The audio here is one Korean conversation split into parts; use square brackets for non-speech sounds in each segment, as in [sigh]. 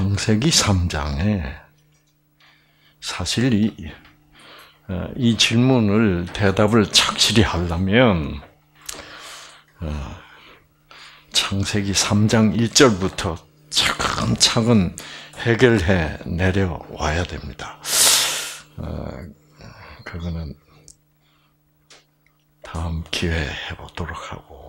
창세기 3장에 사실 이, 어, 이 질문을 대답을 착실히 하려면 창세기 어, 3장 1절부터 차근차근 해결해 내려와야 됩니다. 어, 그거는 다음 기회에 해보도록 하고.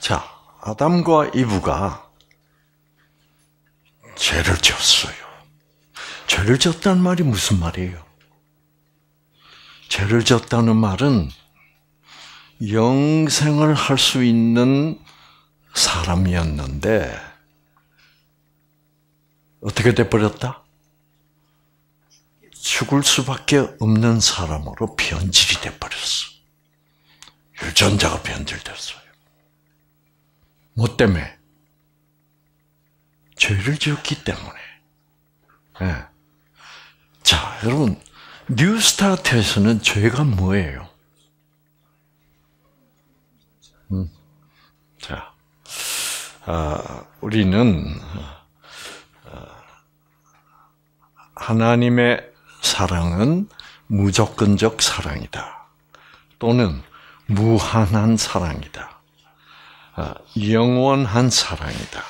자, 아담과 이브가 죄를 졌어요. 죄를 졌다는 말이 무슨 말이에요? 죄를 졌다는 말은 영생을 할 수 있는 사람이었는데 어떻게 돼 버렸다? 죽을 수밖에 없는 사람으로 변질이 돼 버렸어. 유전자가 변질됐어요. 뭐 때문에? 죄를 지었기 때문에. 네. 자, 여러분, 뉴스타트에서는 죄가 뭐예요? 음. 자, 아, 우리는 아, 하나님의 사랑은 무조건적 사랑이다. 또는 무한한 사랑이다. 아, 영원한 사랑이다.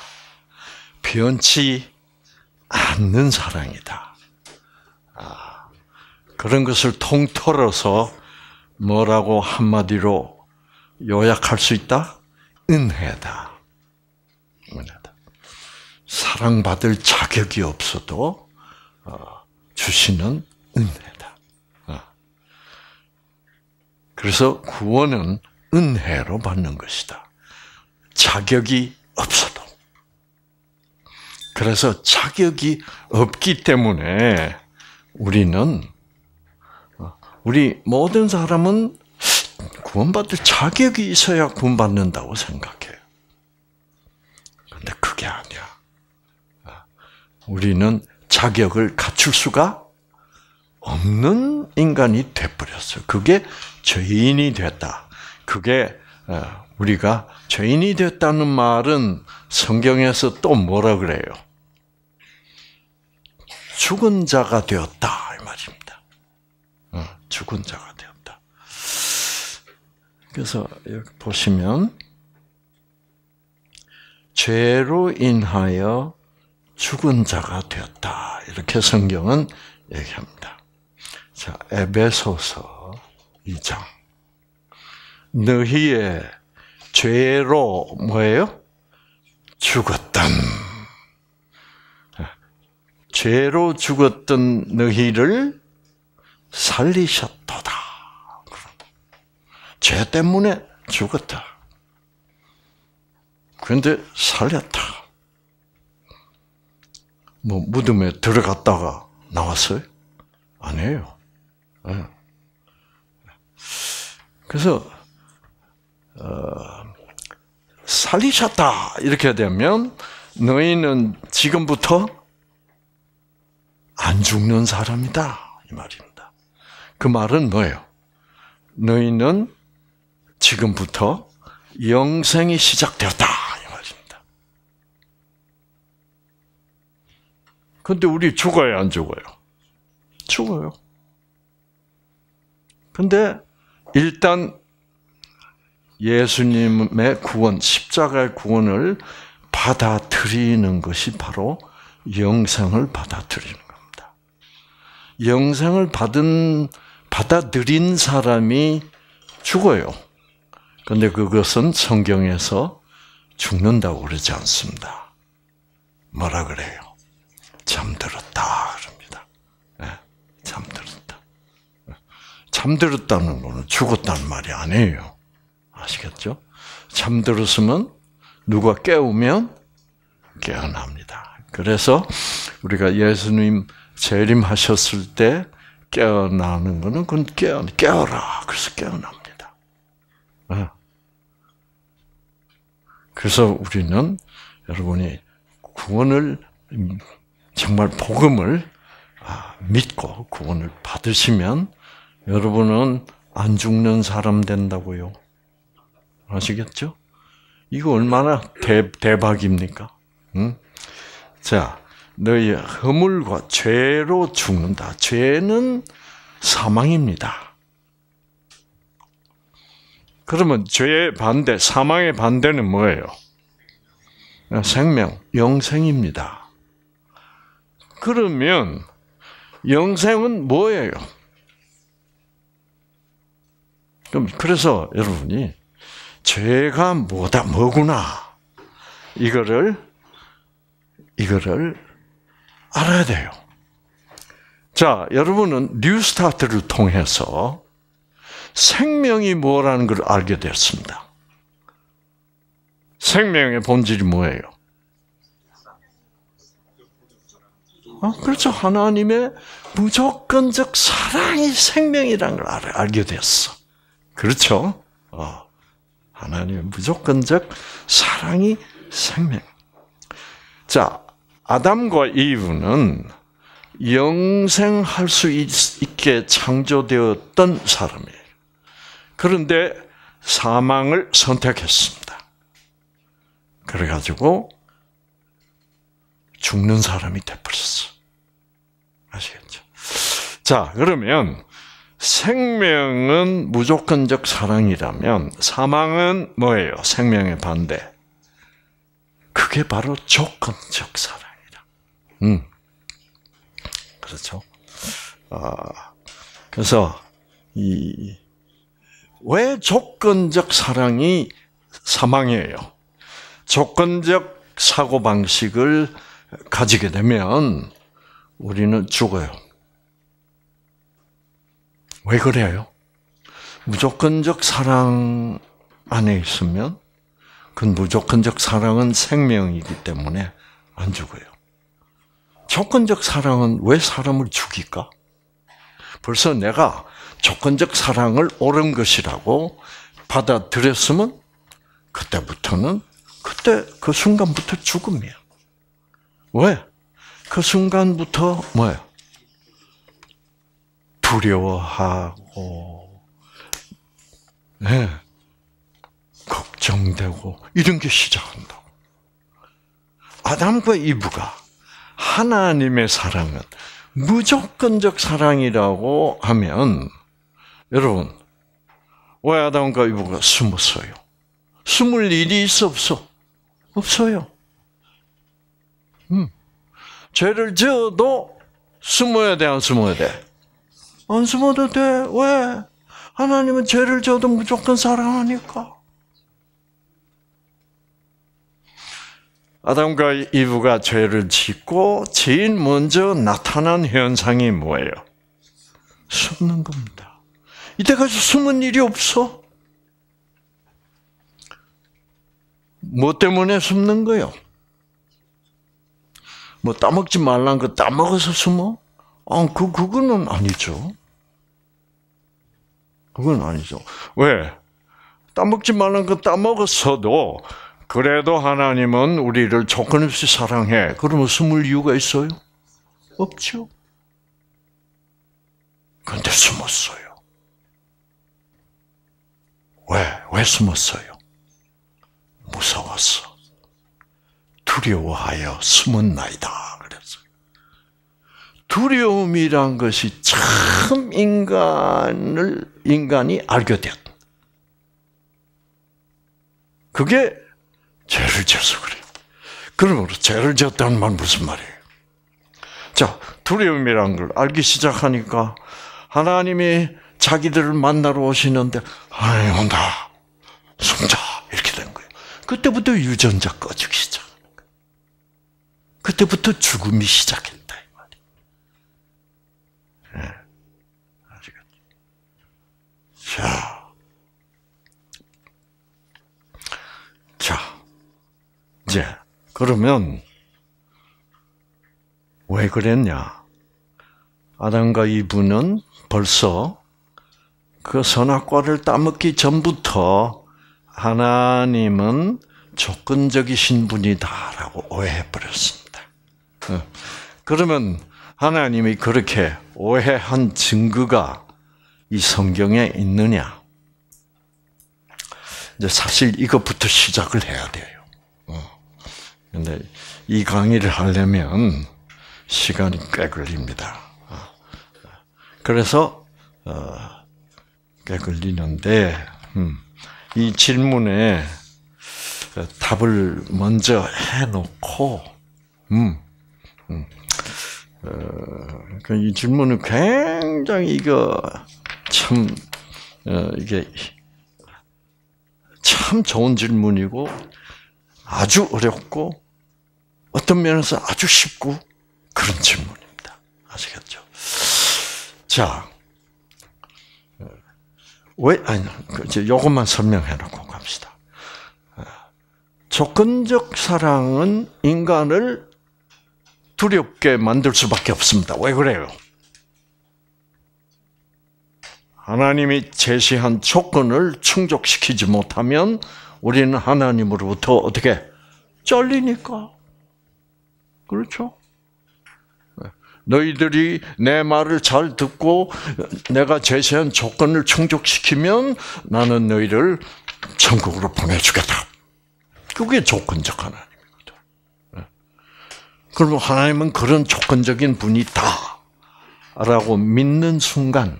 변치 않는 사랑이다. 아, 그런 것을 통틀어서 뭐라고 한마디로 요약할 수 있다? 은혜다. 은혜다. 사랑받을 자격이 없어도 어, 주시는 은혜다. 아. 그래서 구원은 은혜로 받는 것이다. 자격이 없어도. 그래서 자격이 없기 때문에 우리는 어, 우리 모든 사람은 구원받을 자격이 있어야 구원받는다고 생각해요. 근데 그게 아니야. 어, 우리는 자격을 갖출 수가 없는 인간이 돼버렸어. 요 그게 죄인이 됐다. 그게 예, 우리가 죄인이 됐다는 말은 성경에서 또 뭐라 그래요? 죽은 자가 되었다 이 말입니다. 예, 죽은 자가 되었다. 그래서 여기 보시면 죄로 인하여 죽은 자가 되었다 이렇게 성경은 얘기합니다. 자 에베소서 2장. 너희의 죄로 뭐예요? 죽었던 죄로 죽었던 너희를 살리셨도다. 죄 때문에 죽었다. 그런데 살렸다. 뭐 무덤에 들어갔다가 나왔어요? 아니에요. 예. 그래서 살리셨다 이렇게 되면 너희는 지금부터 안 죽는 사람이다 이 말입니다. 그 말은 뭐예요? 너희는 지금부터 영생이 시작되었다 이 말입니다. 근데 우리 죽어요 안 죽어요? 죽어요. 근데 일단 예수님의 구원, 십자가의 구원을 받아들이는 것이 바로 영생을 받아들이는 겁니다. 영생을 받은 받아들인 사람이 죽어요. 근데 그것은 성경에서 죽는다고 그러지 않습니다. 뭐라 그래요? 잠들었다 그럽니다. 네, 잠들었다. 예. 잠들었다는 거는 죽었다는 말이 아니에요. 아시겠죠? 잠들었으면 누가 깨우면 깨어납니다. 그래서 우리가 예수님 재림하셨을 때 깨어나는 거는 그건 깨어, 깨어라. 그래서 깨어납니다. 아. 그래서 우리는 여러분이 구원을 정말 복음을 아, 믿고 구원을 받으시면 여러분은 안 죽는 사람 된다고요. 아시겠죠? 이거 얼마나 대, 대박입니까? 응? 자, 너희 허물과 죄로 죽는다. 죄는 사망입니다. 그러면 죄의 반대, 사망의 반대는 뭐예요? 생명, 영생입니다. 그러면 영생은 뭐예요? 그럼 그래서 여러분이 죄가 뭐다 뭐구나 이거를 이거를 알아야 돼요. 자, 여러분은 뉴스타트를 통해서 생명이 뭐라는 걸 알게 되었습니다. 생명의 본질이 뭐예요? 아, 그렇죠. 하나님의 무조건적 사랑이 생명이라는 걸 알, 게 되었어. 그렇죠? 어. 하나님의 무조건적 사랑이 생명. 자, 아담과 이브는 영생할 수 있게 창조되었던 사람이에요. 그런데 사망을 선택했습니다. 그래가지고 죽는 사람이 되버렸어. 아시겠죠? 자, 그러면 생명은 무조건적 사랑이라면 사망은 뭐예요? 생명의 반대. 그게 바로 조건적 사랑이라. 음. 그렇죠? 아, 그래서 이, 왜 조건적 사랑이 사망이에요? 조건적 사고방식을 가지게 되면 우리는 죽어요. 왜 그래요? 무조건적 사랑 안에 있으면 그 무조건적 사랑은 생명이기 때문에 안 죽어요. 조건적 사랑은 왜 사람을 죽일까? 벌써 내가 조건적 사랑을 옳은 것이라고 받아들였으면 그때부터는 그때 그 순간부터 죽음이야. 왜? 그 순간부터 뭐예요? 두려워하고, 네, 걱정되고, 이런 게 시작한다고. 아담과 이브가 하나님의 사랑은 무조건적 사랑이라고 하면, 여러분, 왜 아담과 이브가 숨었어요? 숨을 일이 있어 없어? 없어요. 음. 죄를 지어도 숨어야 돼, 안 숨어야 돼? 안 숨어도 돼. 왜? 하나님은 죄를 져도 무조건 사랑하니까. 아담과 이브가 죄를 짓고 제일 먼저 나타난 현상이 뭐예요? 숨는 겁니다. 이때까지 숨은 일이 없어. 뭐 때문에 숨는 거요? 뭐 따먹지 말란 거 따먹어서 숨어? 아, 그 그거는 아니죠. 그건 아니죠. 왜? 따먹지 말란 건 따먹었어도 그래도 하나님은 우리를 조건 없이 사랑해. 그러면 숨을 이유가 있어요? 없죠. 근데 숨었어요. 왜? 왜 숨었어요? 무서웠어. 두려워하여 숨은 나이다. 두려움이란 것이 참 인간을 인간이 알게 되었. 그게 죄를 져서 그래 그러므로 죄를 졌다는 말 무슨 말이에요? 자, 두려움이란 걸 알기 시작하니까 하나님이 자기들을 만나러 오시는데 하나 온다. 숨자 이렇게 된 거예요. 그때부터 유전자 꺼지기 시작. 그때부터 죽음이 시작해. 자, 자, 이제 그러면 왜 그랬냐? 아담과 이브는 벌써 그 선악과를 따먹기 전부터 하나님은 조건적이신 분이다라고 오해해버렸습니다. 어. 그러면 하나님이 그렇게 오해한 증거가 이 성경에 있느냐? 이제 사실 이것부터 시작을 해야 돼요. 어. 근데 이 강의를 하려면 시간이 꽤 걸립니다. 어. 그래서 어, 꽤 걸리는데 음, 이 질문에 답을 먼저 해놓고 음, 음, 그 이 질문은 굉장히 이거 참 어, 이게 참 좋은 질문이고 아주 어렵고 어떤 면에서 아주 쉽고 그런 질문입니다. 아시겠죠? 자, 어, 왜 아니 그 이제 요것만 설명해놓고 갑시다. 어, 조건적 사랑은 인간을 두렵게 만들 수밖에 없습니다. 왜 그래요? 하나님이 제시한 조건을 충족시키지 못하면 우리는 하나님으로부터 어떻게 잘리니까 그렇죠? 네. 너희들이 내 말을 잘 듣고 내가 제시한 조건을 충족시키면 나는 너희를 천국으로 보내주겠다. 그게 조건적 하나님이거든. 네. 그러면 하나님은 그런 조건적인 분이다라고 믿는 순간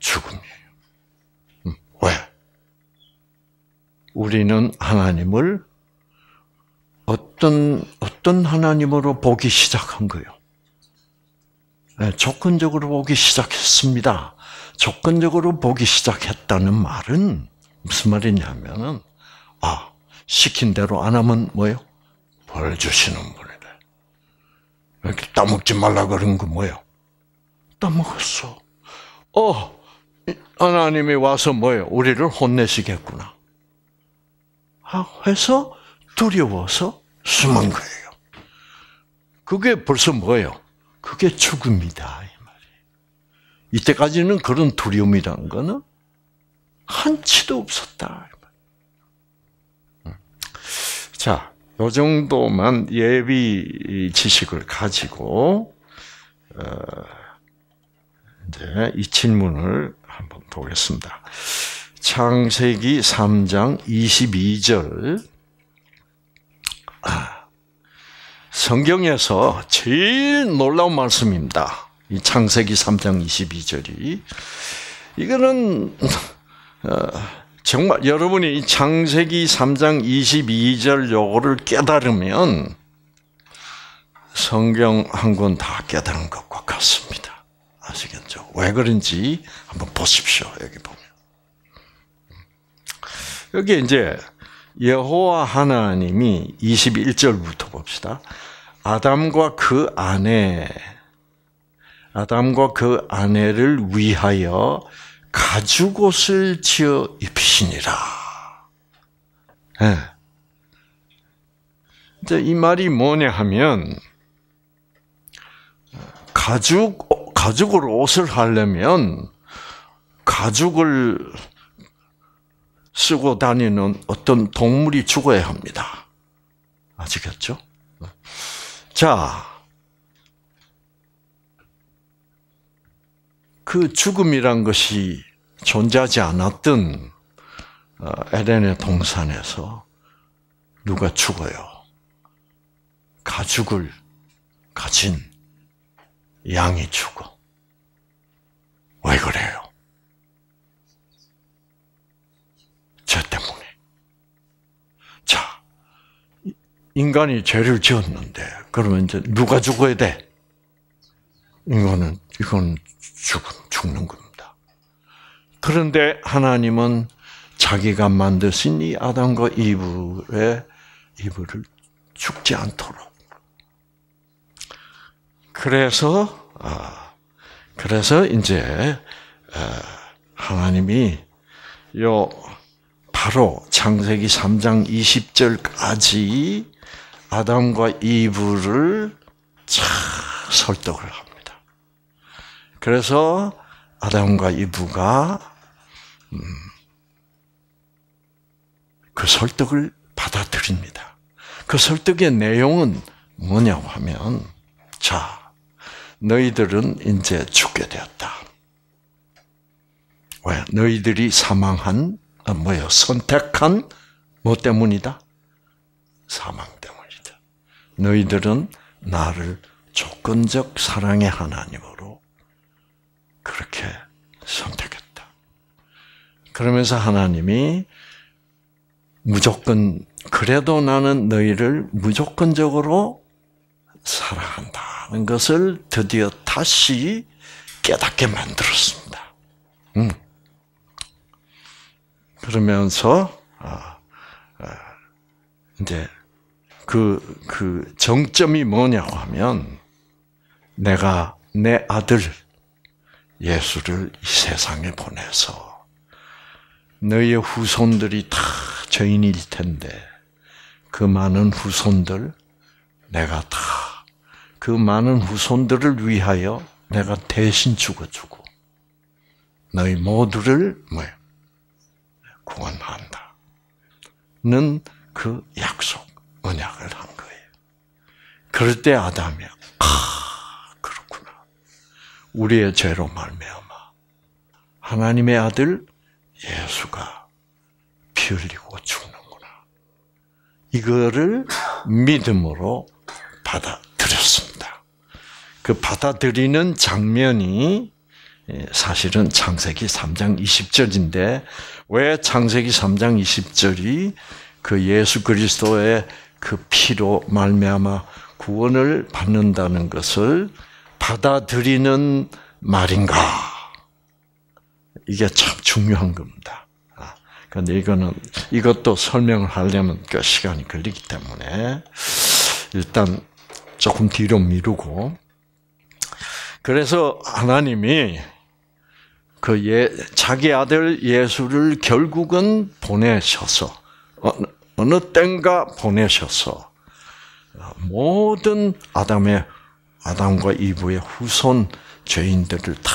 죽음이에요. 음, 왜? 우리는 하나님을 어떤 어떤 하나님으로 보기 시작한 거예요. 네, 조건적으로 보기 시작했습니다. 조건적으로 보기 시작했다는 말은 무슨 말이냐면은 아 시킨 대로 안 하면 뭐요? 벌 주시는 분이래. 이렇게 따먹지 말라 그런 거 뭐요? 따먹었어. 어 하나님이 와서 뭐예요? 우리를 혼내시겠구나. 아, 해서 두려워서 숨은 거예요. 그게 벌써 뭐예요? 그게 죽음이다. 이 말이에요. 이때까지는 그런 두려움이란 거는 한치도 없었다. 자, 요 정도만 예비 지식을 가지고, 어, 이제 이 질문을 한번 보겠습니다. 창세기 3장 22절. 아, 성경에서 제일 놀라운 말씀입니다. 이 창세기 3장 22절이. 이거는, 어, 정말 여러분이 이 창세기 3장 22절 요거를 깨달으면 성경 한 권 다 깨달은 것과 같습니다. 아시겠죠? 왜 그런지 한번 보십시오. 여기 보면. 여기 이제 여호와 하나님이 21절부터 봅시다. 아담과 그 아내 아담과 그 아내를 위하여 가죽옷을 지어 입히니라. 네. 예. 이제 이 말이 뭐냐 하면 가죽 가죽으로 옷을 하려면 가죽을 쓰고 다니는 어떤 동물이 죽어야 합니다. 아시겠죠? 자, 그 죽음이란 것이 존재하지 않았던 어, 에덴의 동산에서 누가 죽어요? 가죽을 가진 양이 죽어. 왜 그래요? 죄 때문에. 자, 인간이 죄를 지었는데, 그러면 이제 누가 죽어야 돼? 이거는, 이건 죽, 죽는 겁니다. 그런데 하나님은 자기가 만드신 이 아담과 이브의 이브를 죽지 않도록 그래서 아, 그래서 이제 아, 하나님이 요 바로 창세기 3장 20절까지 아담과 이브를 설득을 합니다. 그래서 아담과 이브가 음, 그 설득을 받아들입니다. 그 설득의 내용은 뭐냐고 하면 자 너희들은 이제 죽게 되었다. 왜? 너희들이 사망한 어, 뭐예요? 선택한 뭐 때문이다? 사망 때문이다. 너희들은 나를 조건적 사랑의 하나님으로 그렇게 선택했다. 그러면서 하나님이 무조건 그래도 나는 너희를 무조건적으로 사랑한다. 하는 것을 드디어 다시 깨닫게 만들었습니다. 음. 그러면서 아, 아, 이제 그그 그 정점이 뭐냐고 하면 내가 내 아들 예수를 이 세상에 보내서 너희의 후손들이 다 죄인일 텐데 그 많은 후손들 내가 다그 많은 후손들을 위하여 내가 대신 죽어주고 너희 모두를 뭐 구원한다. 는 그 약속 언약을 한 거예요. 그럴 때 아담이 아 그렇구나. 우리의 죄로 말미암아 하나님의 아들 예수가 피 흘리고 죽는구나. 이거를 믿음으로 받아 그 받아들이는 장면이 예, 사실은 창세기 3장 20절인데 왜 창세기 3장 20절이 그 예수 그리스도의 그 피로 말미암아 구원을 받는다는 것을 받아들이는 말인가? 이게 참 중요한 겁니다. 근데 아, 이거는 이것도 설명을 하려면 시간이 걸리기 때문에 일단 조금 뒤로 미루고 그래서 하나님이 그 예, 자기 아들 예수를 결국은 보내셔서 어, 어느 땐가 보내셔서 모든 아담의 아담과 이브의 후손 죄인들을 다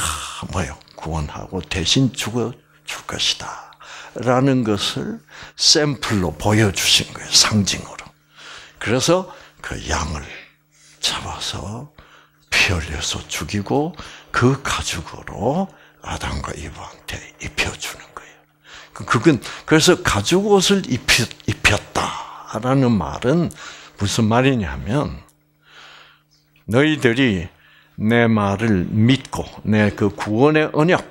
뭐요 구원하고 대신 죽어 줄 것이다. 라는 것을 샘플로 보여주신 거예요, 상징으로. 그래서 그 양을 잡아서 피 흘려서 죽이고 그 가죽으로 아담과 이브한테 입혀주는 거예요. 그, 그건 그래서 가죽 옷을 입혔, 다라는 말은 무슨 말이냐면 너희들이 내 말을 믿고 내 그 구원의 언약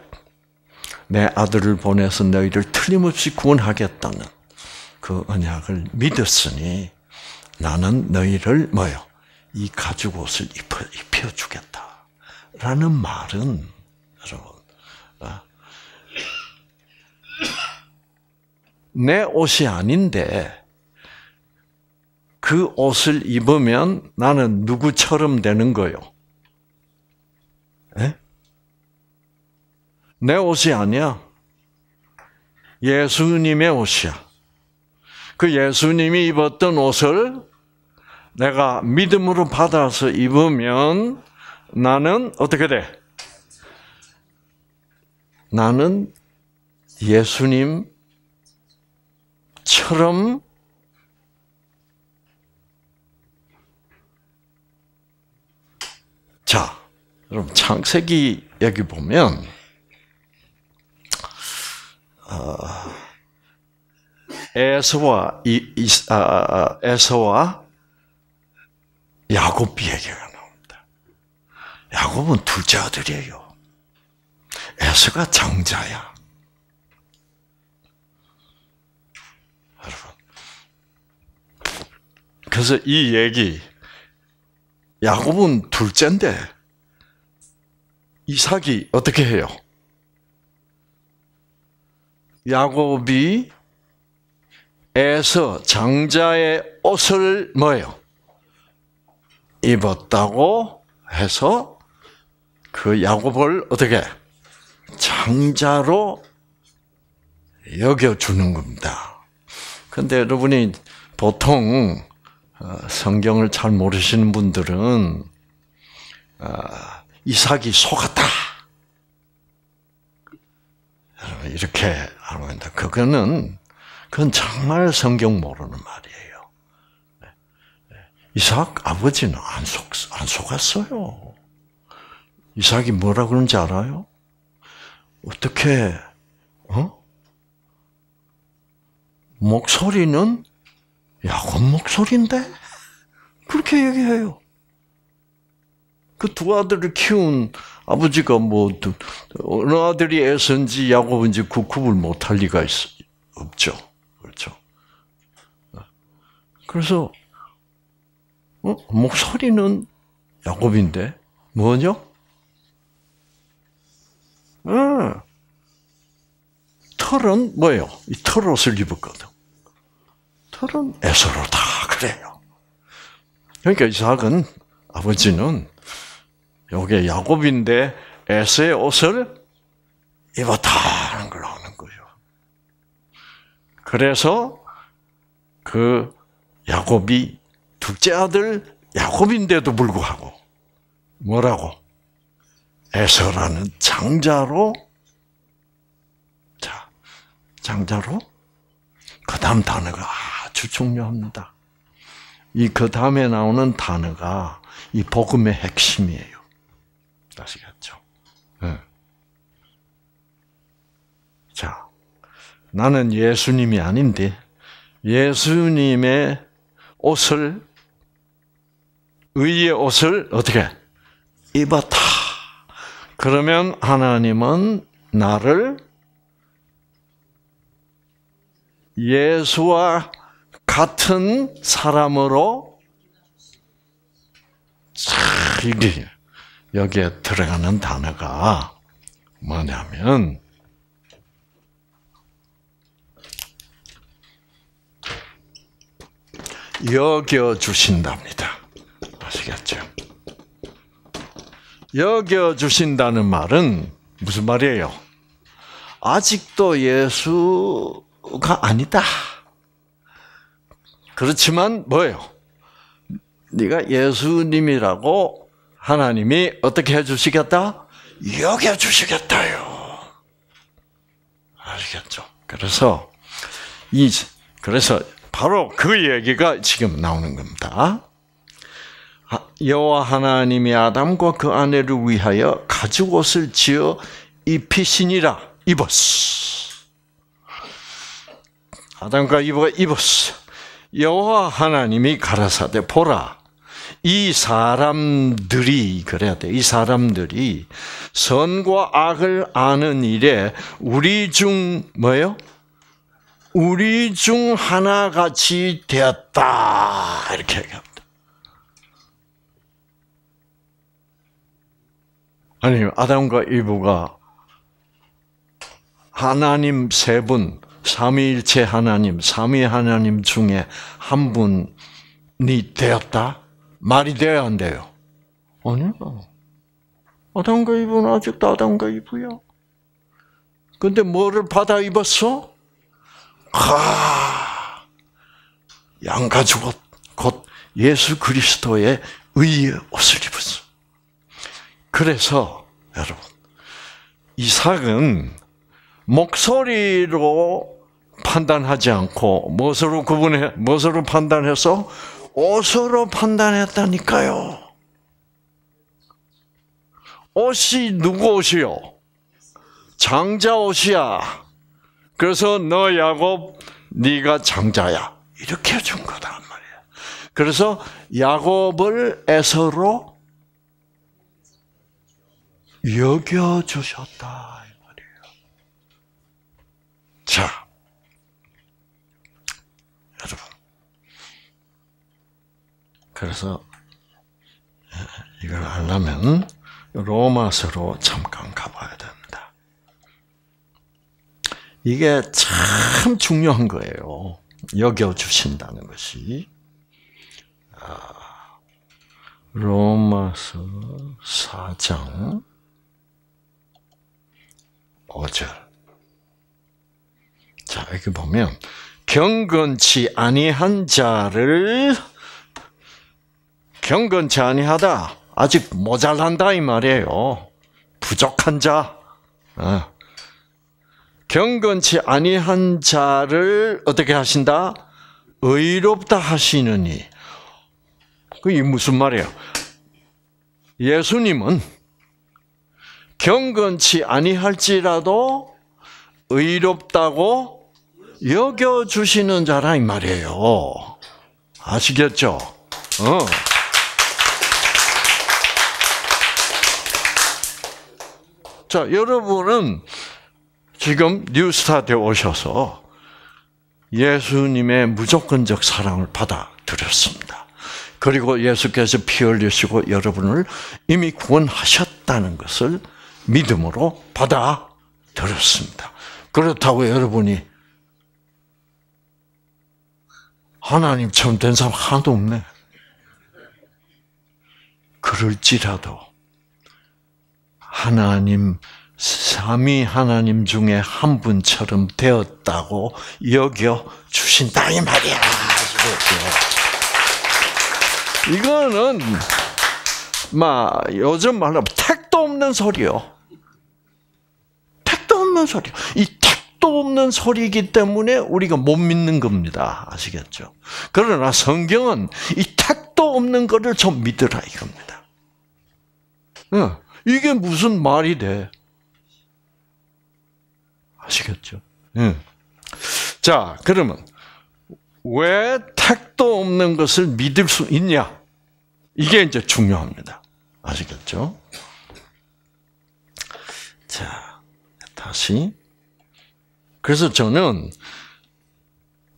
내 아들을 보내서 너희를 틀림없이 구원하겠다는 그 언약을 믿었으니 나는 너희를 뭐요? 이 가죽 옷을 입혀, 입혀주겠다. 라는 말은, 여러분, 어? 내 옷이 아닌데, 그 옷을 입으면 나는 누구처럼 되는 거요? 에? 내 옷이 아니야. 예수님의 옷이야. 그 예수님이 입었던 옷을 내가 믿음으로 받아서 입으면 나는 어떻게 돼? 나는 예수님처럼 자, 여러분 창세기 여기 보면 어, 에서와 이, 이 아, 아, 아 에서와 야곱 이 얘기가 나옵니다. 야곱은 둘째 아들이에요. 에서가 장자야. 여러분. 그래서 이 얘기, 야곱은 둘째인데, 이삭이 어떻게 해요? 야곱이 에서 장자의 옷을 뭐예요? 입었다고 해서 그 야곱을 어떻게 장자로 여겨주는 겁니다. 근데 여러분이 보통 어, 성경을 잘 모르시는 분들은 어, 이삭이 속았다. 이렇게 알고 있다. 그거는 그건 정말 성경 모르는 말이에요. 이삭 아버지는 안, 속, 안 속았어요. 이삭이 뭐라 그런지 알아요? 어떻게, 어? 목소리는 야곱 목소리인데? 그렇게 얘기해요. 그 두 아들을 키운 아버지가 뭐, 어느 아들이 애선지 야곱인지 그 구분 못할 리가 있, 없죠. 그렇죠. 어. 그래서 어? 목소리는 야곱인데 뭐냐 아, 털은 뭐예요? 이 털옷을 입었거든. 털은 에서로 다 그래요. 그러니까 이삭은 아버지는 요게 야곱인데 에서의 옷을 입었다는 걸 아는 거예요. 그래서 그 야곱이 둘째 아들 야곱인데도 불구하고 뭐라고 에서라는 장자로 자 장자로 그 다음 단어가 아주 중요합니다. 이 그 다음에 나오는 단어가 이 복음의 핵심이에요. 아시겠죠? 네. 예. 자, 나는 예수님이 아닌데 예수님의 옷을 의의 옷을 어떻게 입었다. 그러면 하나님은 나를 예수와 같은 사람으로 이게 여기에 들어가는 단어가 뭐냐면 여겨 주신답니다. 아시겠죠? 여겨주신다는 말은 무슨 말이에요? 아직도 예수가 아니다. 그렇지만 뭐예요? 네가 예수님이라고 하나님이 어떻게 해주시겠다? 여겨주시겠다요. 아시겠죠? 그래서 이 그래서 바로 그 얘기가 지금 나오는 겁니다. 여호와 하나님이 아담과 그 아내를 위하여 가죽옷을 지어 입히시니라 입었어. 아담과 이브가 입었어. 여호와 하나님이 가라사대 보라. 이 사람들이 그래야 돼. 이 사람들이 선과 악을 아는 일에 우리 중 뭐요? 우리 중 하나같이 되었다 이렇게 얘기합니다. 아니 아담과 이브가 하나님 세 분, 삼위일체 하나님, 삼위 하나님 중에 한 분이 되었다? 말이 돼야 안 돼요. 아니요. 아담과 이브는 아직도 아담과 이브야. 근데 뭐를 받아 입었어? 아, 양가죽 곧 예수 그리스도의 의의 옷을 입었어. 그래서 여러분 이삭은 목소리로 판단하지 않고 무엇으로 구분해 무엇으로 판단해서 옷으로 판단했다니까요. 옷이 누구 옷이요? 장자 옷이야. 그래서 너 야곱 네가 장자야. 이렇게 해준 거다 말이야. 그래서 야곱을 에서로 여겨주셨다. 이 말이에요. 자, 여러분. 그래서, 이걸 알려면, 로마서로 잠깐 가봐야 됩니다. 이게 참 중요한 거예요. 여겨주신다는 것이. 아, 로마서 4장 5절. 자, 이렇게 보면 경건치 아니한 자를 경건치 아니하다. 아직 모자란다 이 말이에요. 부족한 자. 어. 경건치 아니한 자를 어떻게 하신다? 의롭다 하시느니. 그게 무슨 말이에요? 예수님은 경건치 아니할지라도 의롭다고 여겨 주시는 자라 이 말이에요. 아시겠죠? 어. 자, 여러분은 지금 뉴스타에 오셔서 예수님의 무조건적 사랑을 받아들였습니다. 그리고 예수께서 피 흘리시고 여러분을 이미 구원하셨다는 것을 믿음으로 받아들였습니다. 그렇다고 여러분이 하나님 처럼된 사람 하나도 없네. 그럴지라도 하나님 삼위 하나님 중에 한 분처럼 되었다고 여겨 주신다 이 말이야. 이거는 막 요즘 말로 택도 없는 소리요. 없는 소리. 이 택도 없는 소리이기 때문에 우리가 못 믿는 겁니다. 아시겠죠? 그러나 성경은 이 택도 없는 것을 좀 믿으라 이겁니다. 어, 이게 무슨 말이 돼? 아시겠죠? 응. 예. 자, 그러면 왜 택도 없는 것을 믿을 수 있냐? 이게 이제 중요합니다. 아시겠죠? 자. 다시. 그래서 저는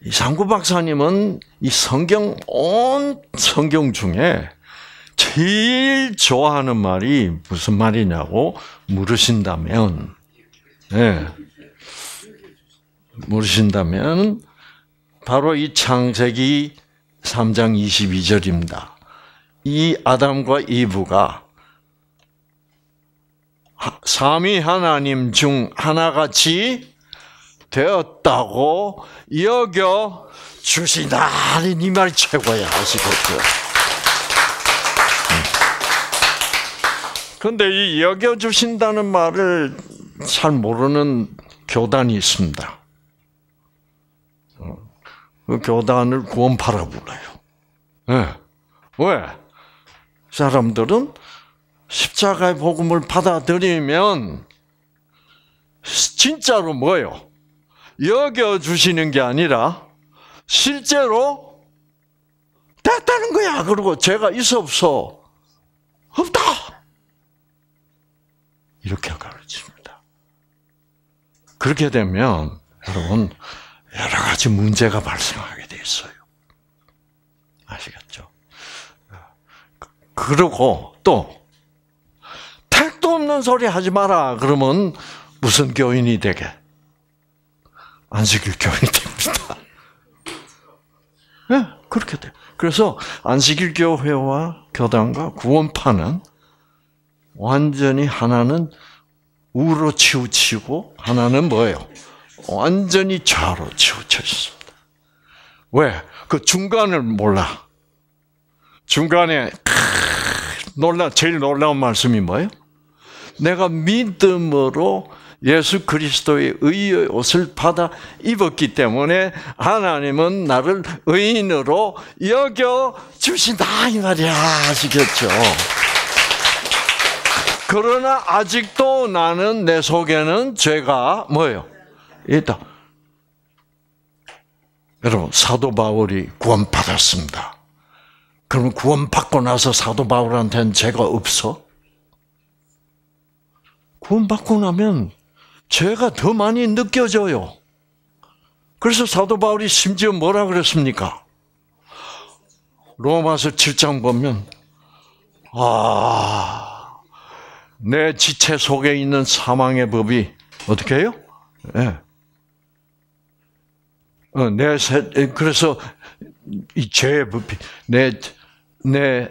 이 상구 박사님은 이 성경 온 성경 중에 제일 좋아하는 말이 무슨 말이냐고 물으신다면, 예, 네. 물으신다면 바로 이 창세기 3장 22절입니다. 이 아담과 이브가 삼위 하나님 중 하나같이 되었다고 여겨 주시다니 이말 네 최고야 하시겠죠. 런데이 여겨 주신다는 말을 잘 모르는 교단이 있습니다. 어, 그 교단을 구원파라 불러요. 네. 왜? 사람들은 십자가의 복음을 받아들이면 진짜로 뭐요? 여겨주시는 게 아니라 실제로 됐다는 거야. 그리고 제가 있어 없어? 없다! 이렇게 가르칩니다. 그렇게 되면 여러분 여러 가지 문제가 발생하게 돼 있어요. 아시겠죠? 그리고 또 쓸데 없는 소리 하지 마라. 그러면 무슨 교인이 되게? 안식일 교인이 됩니다. 네, 그렇게 돼. 그래서 안식일 교회와 교단과 구원파는 완전히 하나는 우로 치우치고 하나는 뭐예요? 완전히 좌로 치우쳐 있습니다. 왜? 그 중간을 몰라. 중간에 놀라 제일 놀라운 말씀이 뭐예요? 내가 믿음으로 예수 그리스도의 의의 옷을 받아 입었기 때문에 하나님은 나를 의인으로 여겨 주신다 이 말이야 아시겠죠? 그러나 아직도 나는 내 속에는 죄가 뭐예요? 있다. 여러분 사도 바울이 구원 받았습니다. 그럼 구원 받고 나서 사도 바울한테는 죄가 없어? 구원 받고 나면 죄가 더 많이 느껴져요. 그래서 사도 바울이 심지어 뭐라 그랬습니까? 로마서 7장 보면 아, 내 지체 속에 있는 사망의 법이 어떻게 해요? 예. 네. 어, 내 세, 그래서 이 죄의 법이 내 내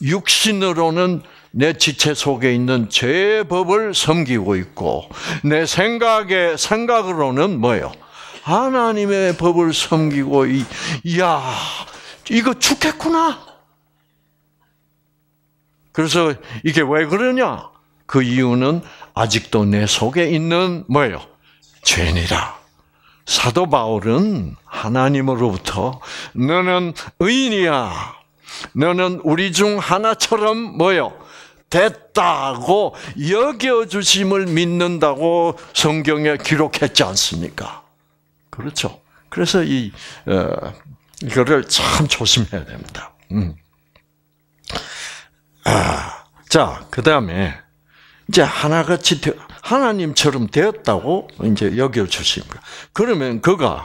육신으로는 내 지체 속에 있는 죄의 법을 섬기고 있고 내생각에 생각으로는 뭐요? 하나님의 법을 섬기고 이, 야 이거 죽겠구나. 그래서 이게 왜 그러냐? 그 이유는 아직도 내 속에 있는 뭐요 죄니라. 사도 바울은 하나님으로부터 너는 의인이야. 너는 우리 중 하나처럼 뭐요? 됐다고 여겨주심을 믿는다고 성경에 기록했지 않습니까? 그렇죠. 그래서 이, 어, 이거를 참 조심해야 됩니다. 음. 아, 자, 그 다음에, 이제 하나같이, 되, 하나님처럼 되었다고 이제 여겨주십니다. 그러면 그가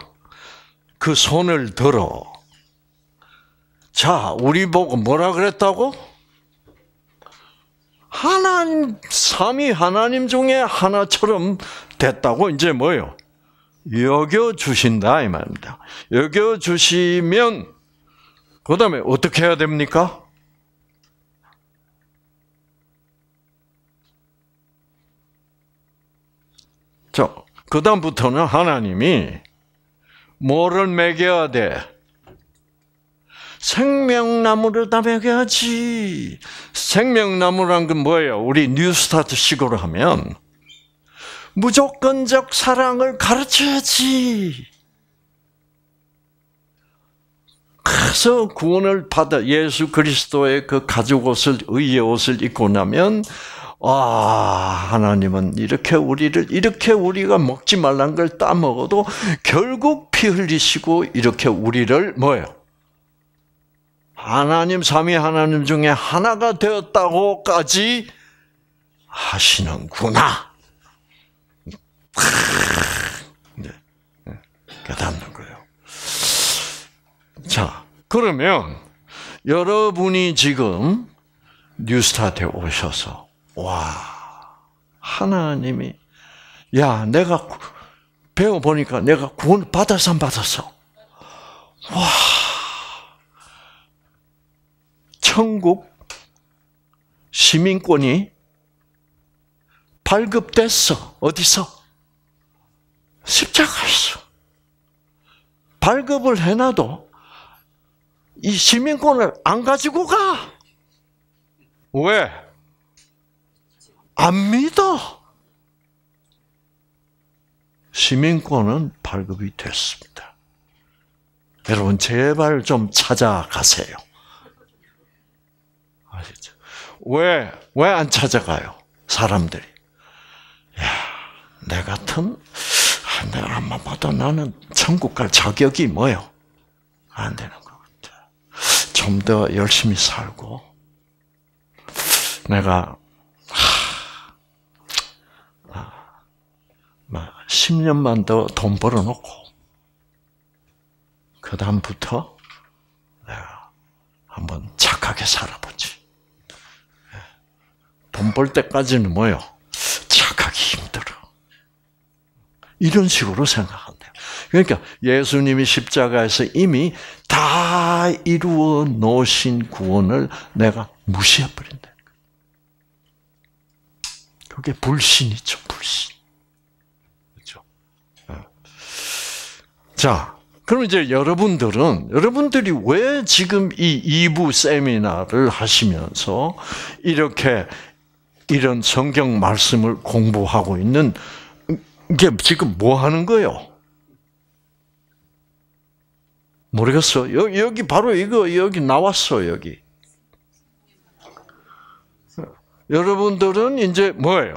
그 손을 들어, 자, 우리 보고 뭐라 그랬다고? 하나님 삼위 하나님 중에 하나처럼 됐다고 이제 뭐요? 여겨 주신다 이 말입니다. 여겨 주시면 그다음에 어떻게 해야 됩니까? 자, 그다음부터는 하나님이 뭐를 매겨야 돼? 생명나무를 다 먹여야지. 생명나무란 건 뭐예요? 우리 뉴스타트 식으로 하면 무조건적 사랑을 가르쳐야지. 그래서 구원을 받아 예수 그리스도의 그 가죽 옷을 의의 옷을 입고 나면 아 하나님은 이렇게 우리를 이렇게 우리가 먹지 말란 걸 따먹어도 결국 피 흘리시고 이렇게 우리를 뭐예요? 하나님 삼위 하나님 중에 하나가 되었다고까지 하시는구나. 아, 네. 네. 깨닫는 거예요. 자, 그러면 여러분이 지금 뉴스타트에 오셔서 와 하나님이 야 내가 배워 보니까 내가 구원 받아서 안 받았어. 와. 천국 시민권이 발급됐어. 어디서? 십자가에서. 발급을 해놔도 이 시민권을 안 가지고 가. 왜? 안 믿어. 시민권은 발급이 됐습니다. 여러분, 제발 좀 찾아가세요. 왜, 왜 안 찾아가요? 사람들이. 야, 내 같은, 아, 내 아마보다 나는 천국 갈 자격이 뭐요? 안 되는 것 같아. 좀 더 열심히 살고, 내가, 하, 아, 10년만 더 돈 벌어놓고, 그다음부터 내가 한번 착하게 살아보지. 돈벌 때까지는 뭐요? 착하기 힘들어. 이런 식으로 생각한대 그러니까 예수님이 십자가에서 이미 다 이루어 놓으신 구원을 내가 무시해버린다. 그게 불신이죠, 불신. 그렇죠. 예. 자, 그럼 이제 여러분들은 여러분들이 왜 지금 이 2부 세미나를 하시면서 이렇게 이런 성경 말씀을 공부하고 있는 게 지금 뭐 하는 거요? 모르겠어. 여기, 여기 바로 이거 여기 나왔어 여기. 여러분들은 이제 뭐예요?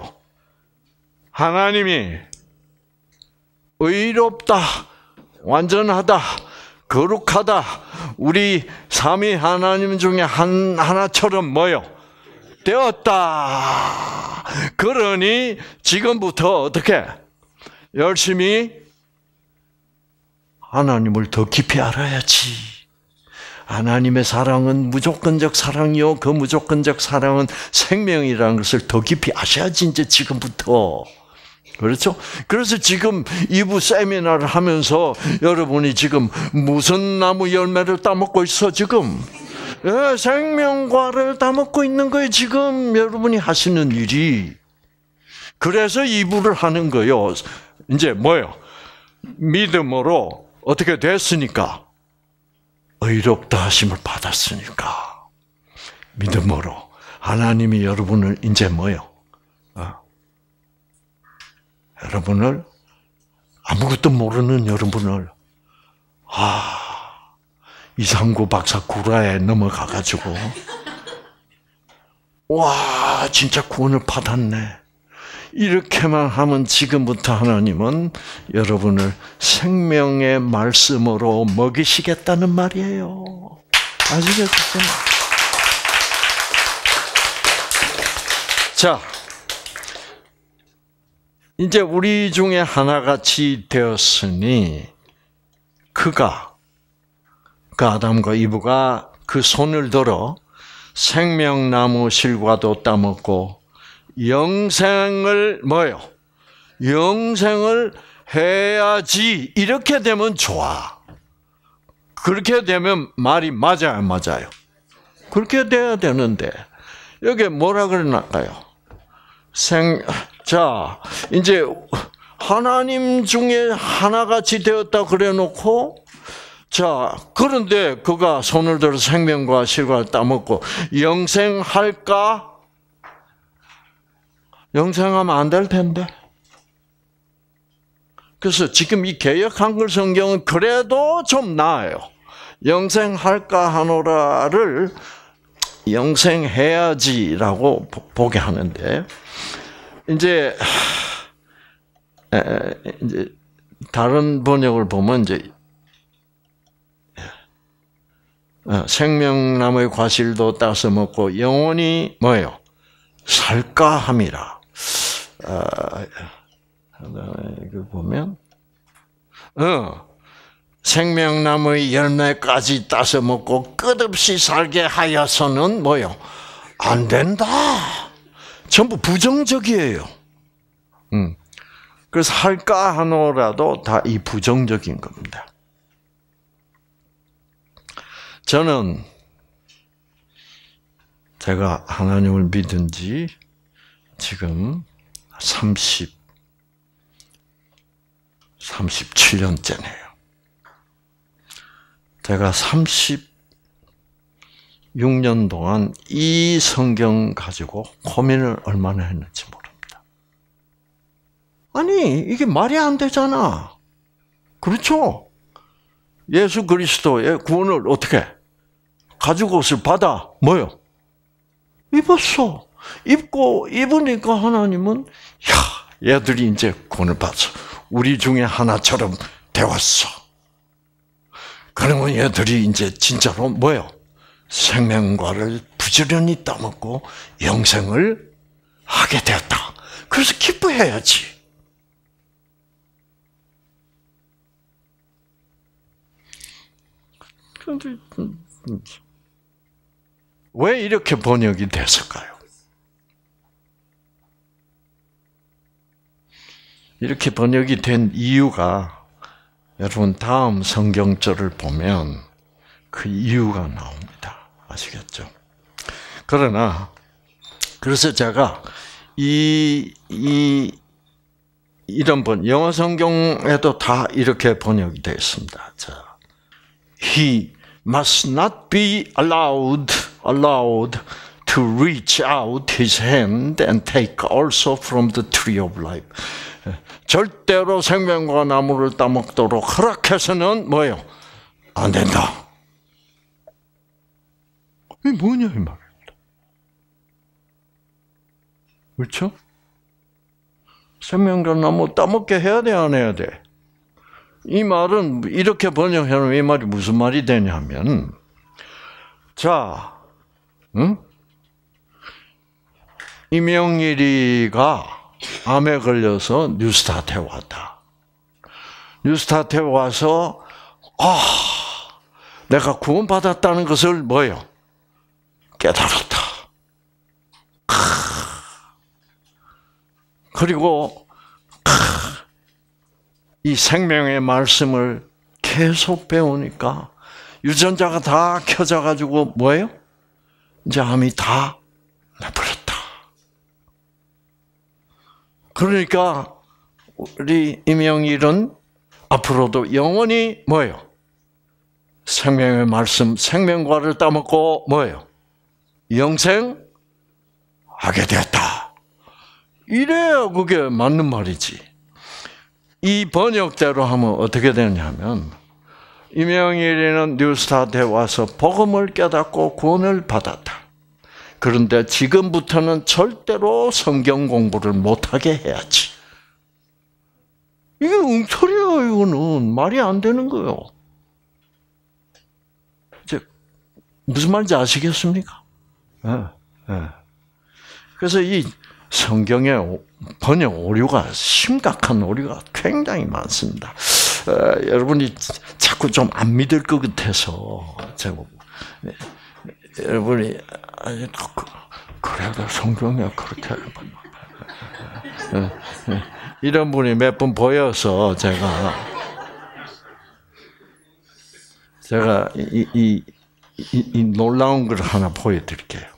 하나님이 의롭다, 완전하다, 거룩하다, 우리 삼위 하나님 중에 한 하나처럼 뭐요? 되었다. 그러니 지금부터 어떻게 열심히 하나님을 더 깊이 알아야지. 하나님의 사랑은 무조건적 사랑이요. 그 무조건적 사랑은 생명이라는 것을 더 깊이 아셔야지, 이제 지금부터. 그렇죠? 그래서 지금 이부 세미나를 하면서 여러분이 지금 무슨 나무 열매를 따먹고 있어, 지금? 예, 생명과를 다 먹고 있는 거예요. 지금 여러분이 하시는 일이. 그래서 이불을 하는 거요. 예 이제 뭐요? 예 믿음으로 어떻게 됐으니까 의롭다 하심을 받았으니까 믿음으로 하나님이 여러분을 이제 뭐요? 예 어? 여러분을 아무것도 모르는 여러분을 아 이상구 박사 구라에 넘어가 가지고 와 진짜 구원을 받았네. 이렇게만 하면 지금부터 하나님은 여러분을 생명의 말씀으로 먹이시겠다는 말이에요. 아시겠죠? 자, 이제 우리 중에 하나같이 되었으니 그가 그 아담과 이브가 그 손을 들어 생명나무 실과도 따먹고 영생을 뭐요? 영생을 해야지 이렇게 되면 좋아. 그렇게 되면 말이 맞아요, 맞아요. 그렇게 돼야 되는데 여기 뭐라 그러나요? 생 자, 이제 하나님 중에 하나같이 되었다 그래 놓고 자, 그런데 그가 손을 들어 생명과 실과를 따먹고 영생할까? 영생하면 안 될 텐데. 그래서 지금 이개혁 한글 성경은 그래도 좀 나아요. 영생할까 하노라를 영생해야지라고 보게 하는데 이제 이제 다른 번역을 보면 이제 어, 생명나무의 과실도 따서 먹고 영원히 뭐예요? 살까 함이라. 아, 그 보면 어, 생명나무의 열매까지 따서 먹고 끝없이 살게 하여서는 뭐요? 안 된다. 전부 부정적이에요. 음. 그래서 할까 하노라도 다 이 부정적인 겁니다. 저는 제가 하나님을 믿은 지 지금 30, 37년째네요. 제가 36년 동안 이 성경 가지고 고민을 얼마나 했는지 모릅니다. 아니, 이게 말이 안 되잖아. 그렇죠? 예수 그리스도의 구원을 어떻게 가지고 옷을 받아 뭐요? 입었어. 입고 입으니까 하나님은 야 얘들이 이제 구원을 받았어. 우리 중에 하나처럼 되었어. 그러면 얘들이 이제 진짜로 뭐요? 생명과를 부지런히 따먹고 영생을 하게 되었다. 그래서 기뻐해야지. 음, 음. 왜 이렇게 번역이 됐을까요? 이렇게 번역이 된 이유가 여러분 다음 성경절을 보면 그 이유가 나옵니다. 아시겠죠? 그러나 그래서 제가 이 이 이런 번 영어 성경에도 다 이렇게 번역이 되어 있습니다. 자. he must not be allowed allowed to reach out his hand and take also from the tree of life. 절대로 생명과 나무를 따먹도록 허락해서는 뭐예요? 안 된다. 이 뭐냐 이말입니 그렇죠? 생명과 나무 따먹게 해야 돼안 해야 돼? 이 말은 이렇게 번역해놓으면 이 말이 무슨 말이 되냐면 자, 응? 이명일이가 암에 걸려서 뉴스타트에 왔다. 뉴스타트에 와서 아, 내가 구원받았다는 것을 뭐요? 깨달았다. 크. 그리고 크. 이 생명의 말씀을 계속 배우니까 유전자가 다 켜져가지고 뭐예요? 이제 암이 다 나버렸다. 그러니까 우리 임영일은 앞으로도 영원히 뭐예요? 생명의 말씀, 생명과를 따먹고 뭐예요? 영생 하게 되었다. 이래야 그게 맞는 말이지. 이 번역대로 하면 어떻게 되냐면 이명일이는 뉴스타트에 와서 복음을 깨닫고 구원을 받았다. 그런데 지금부터는 절대로 성경 공부를 못하게 해야지. 이게 웅털이야 이거는 말이 안 되는 거예요. 이제 무슨 말인지 아시겠습니까? 네. 네. 그래서 이 성경에 번역 오류가 심각한 오류가 굉장히 많습니다. 어, 여러분이 자꾸 좀 안 믿을 것 같아서 제가 뭐, 네, 네, 여러분이 아니, 그, 그 래도 성경에 그렇게 네, 네. 이런 분이 몇 분 보여서 제가 제가 이, 이, 이, 이 놀라운 걸 하나 보여드릴게요.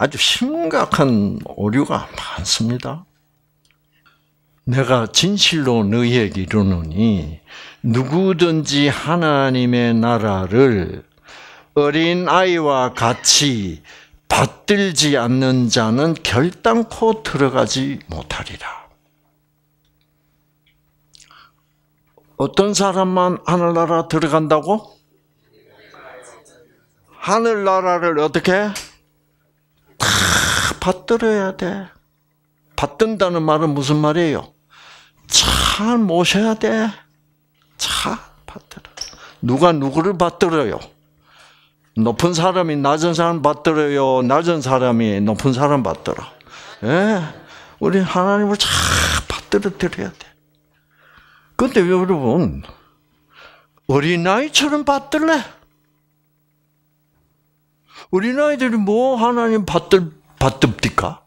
아주 심각한 오류가 많습니다. 내가 진실로 너희에게 이르노니 누구든지 하나님의 나라를 어린 아이와 같이 받들지 않는 자는 결단코 들어가지 못하리라. 어떤 사람만 하늘나라 들어간다고? 하늘나라를 어떻게? 받들어야 돼. 받든다는 말은 무슨 말이에요? 잘 모셔야 돼. 잘 받들어. 누가 누구를 받들어요? 높은 사람이 낮은 사람 받들어요. 낮은 사람이 높은 사람 받들어. 예. 우리 하나님을 잘 받들어 드려야 돼. 근데 여러분, 어린아이처럼 받들래? 어린아이들이 뭐 하나님 받들, 받듭디까?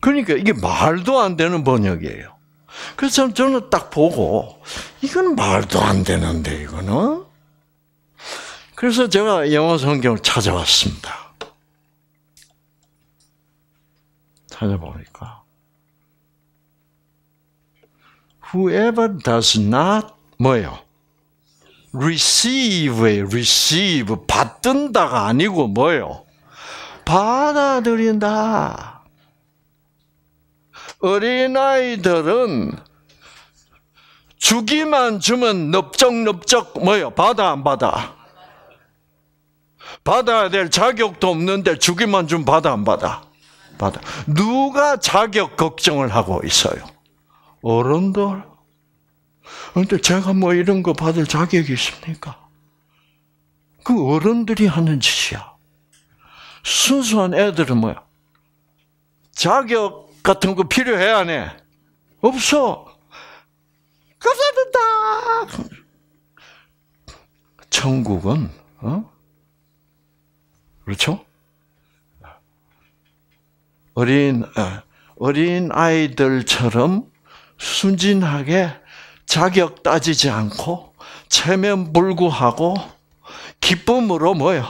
그러니까 이게 말도 안 되는 번역이에요. 그래서 저는 딱 보고, 이건 말도 안 되는데, 이거는? 그래서 제가 영어 성경을 찾아왔습니다. 찾아보니까. Whoever does not, 뭐요 receive에 receive 받든다가 아니고 뭐예요? 받아들인다. 어린아이들은 주기만 주면 넓적넓적 뭐예요? 받아 안 받아? 받아야 될 자격도 없는데 주기만 좀 받아 안 받아? 받아. 누가 자격 걱정을 하고 있어요? 어른들. 그런데 제가 뭐 이런 거 받을 자격이 있습니까? 그 어른들이 하는 짓이야. 순수한 애들은 뭐야? 자격 같은 거 필요해 안 해? 없어. 감사합니다. 천국은 어? 그렇죠? 어린 어, 어린 아이들처럼 순진하게 자격 따지지 않고 체면 불구하고 기쁨으로 뭐야?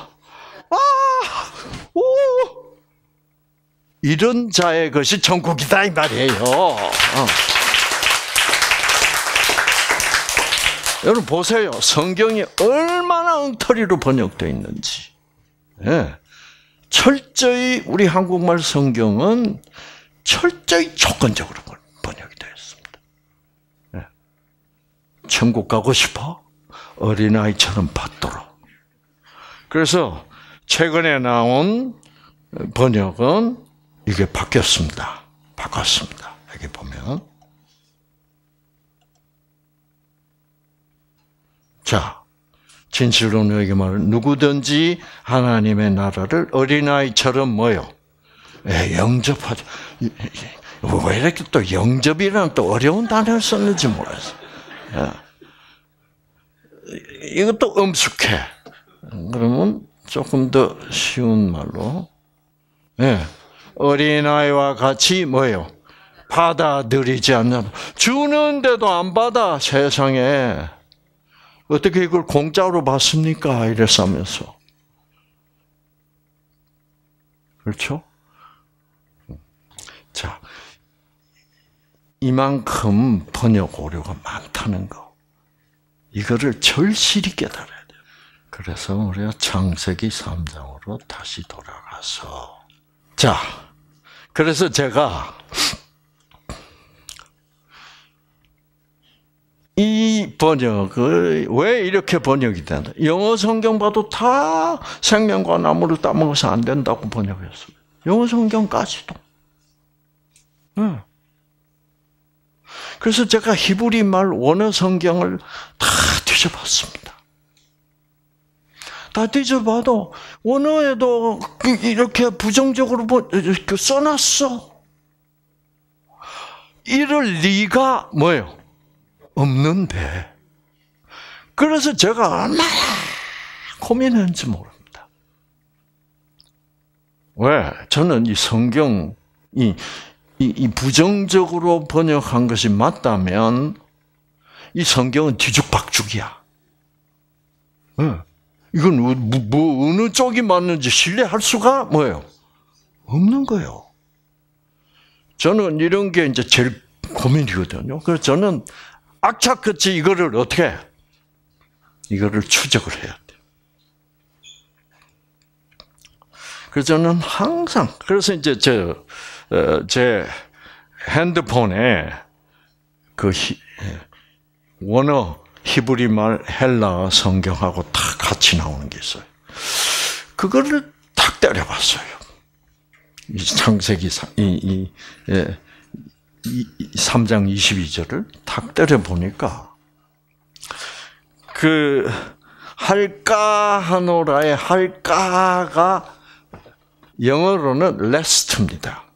아! 오! 이런 자의 것이 천국이다 이 말이에요. 어. 여러분 보세요. 성경이 얼마나 엉터리로 번역되 있는지. 예. 철저히 우리 한국말 성경은 철저히 조건적으로 번역. 천국 가고 싶어? 어린아이처럼 받도록. 그래서 최근에 나온 번역은 이게 바뀌었습니다. 바꿨습니다. 여기 보면. 자, 진실로 너에게 말 누구든지 하나님의 나라를 어린아이처럼 뭐요? 예, 영접하자. 왜 이렇게 또 영접이라는 또 어려운 단어를 썼는지 몰라어 예. 이것도 엄숙해. 그러면 조금 더 쉬운 말로 예. 어린아이와 같이 뭐예요? 받아들이지 않는 주는데도 안 받아 세상에 어떻게 이걸 공짜로 받습니까? 이래서하면서 그렇죠? 이만큼 번역 오류가 많다는 거. 이거를 절실히 깨달아야 돼요. 그래서 우리가 창세기 3장으로 다시 돌아가서 자, 그래서 제가 이 번역을 왜 이렇게 번역이 된다? 영어 성경 봐도 다 생명과 나무를 따먹어서 안 된다고 번역했어요. 영어 성경까지도. 응. 네. 그래서 제가 히브리 말 원어 성경을 다 뒤져봤습니다. 다 뒤져봐도 원어에도 이렇게 부정적으로 뭐 써놨어. 이럴 리가 뭐예요? 없는데. 그래서 제가 얼마나 고민했는지 모릅니다. 왜? 저는 이 성경이 이, 부정적으로 번역한 것이 맞다면 이 성경은 뒤죽박죽이야. 이건 뭐, 뭐, 뭐 어느 쪽이 맞는지 신뢰할 수가 뭐예요? 없는 거예요. 저는 이런 게 이제 제일 고민이거든요. 그래서 저는 악착같이 이거를 어떻게 해? 이거를 추적을 해야 돼 그래서 저는 항상 그래서 이제 저 어, 제 핸드폰에 그 히, 원어 히브리 말 헬라 성경하고 다 같이 나오는 게 있어요. 그거를 탁 때려봤어요. 이 창세기 3, 이, 이, 3장 예, 22절을 탁 때려보니까 그 할까 하노라의 할까가 영어로는 last입니다.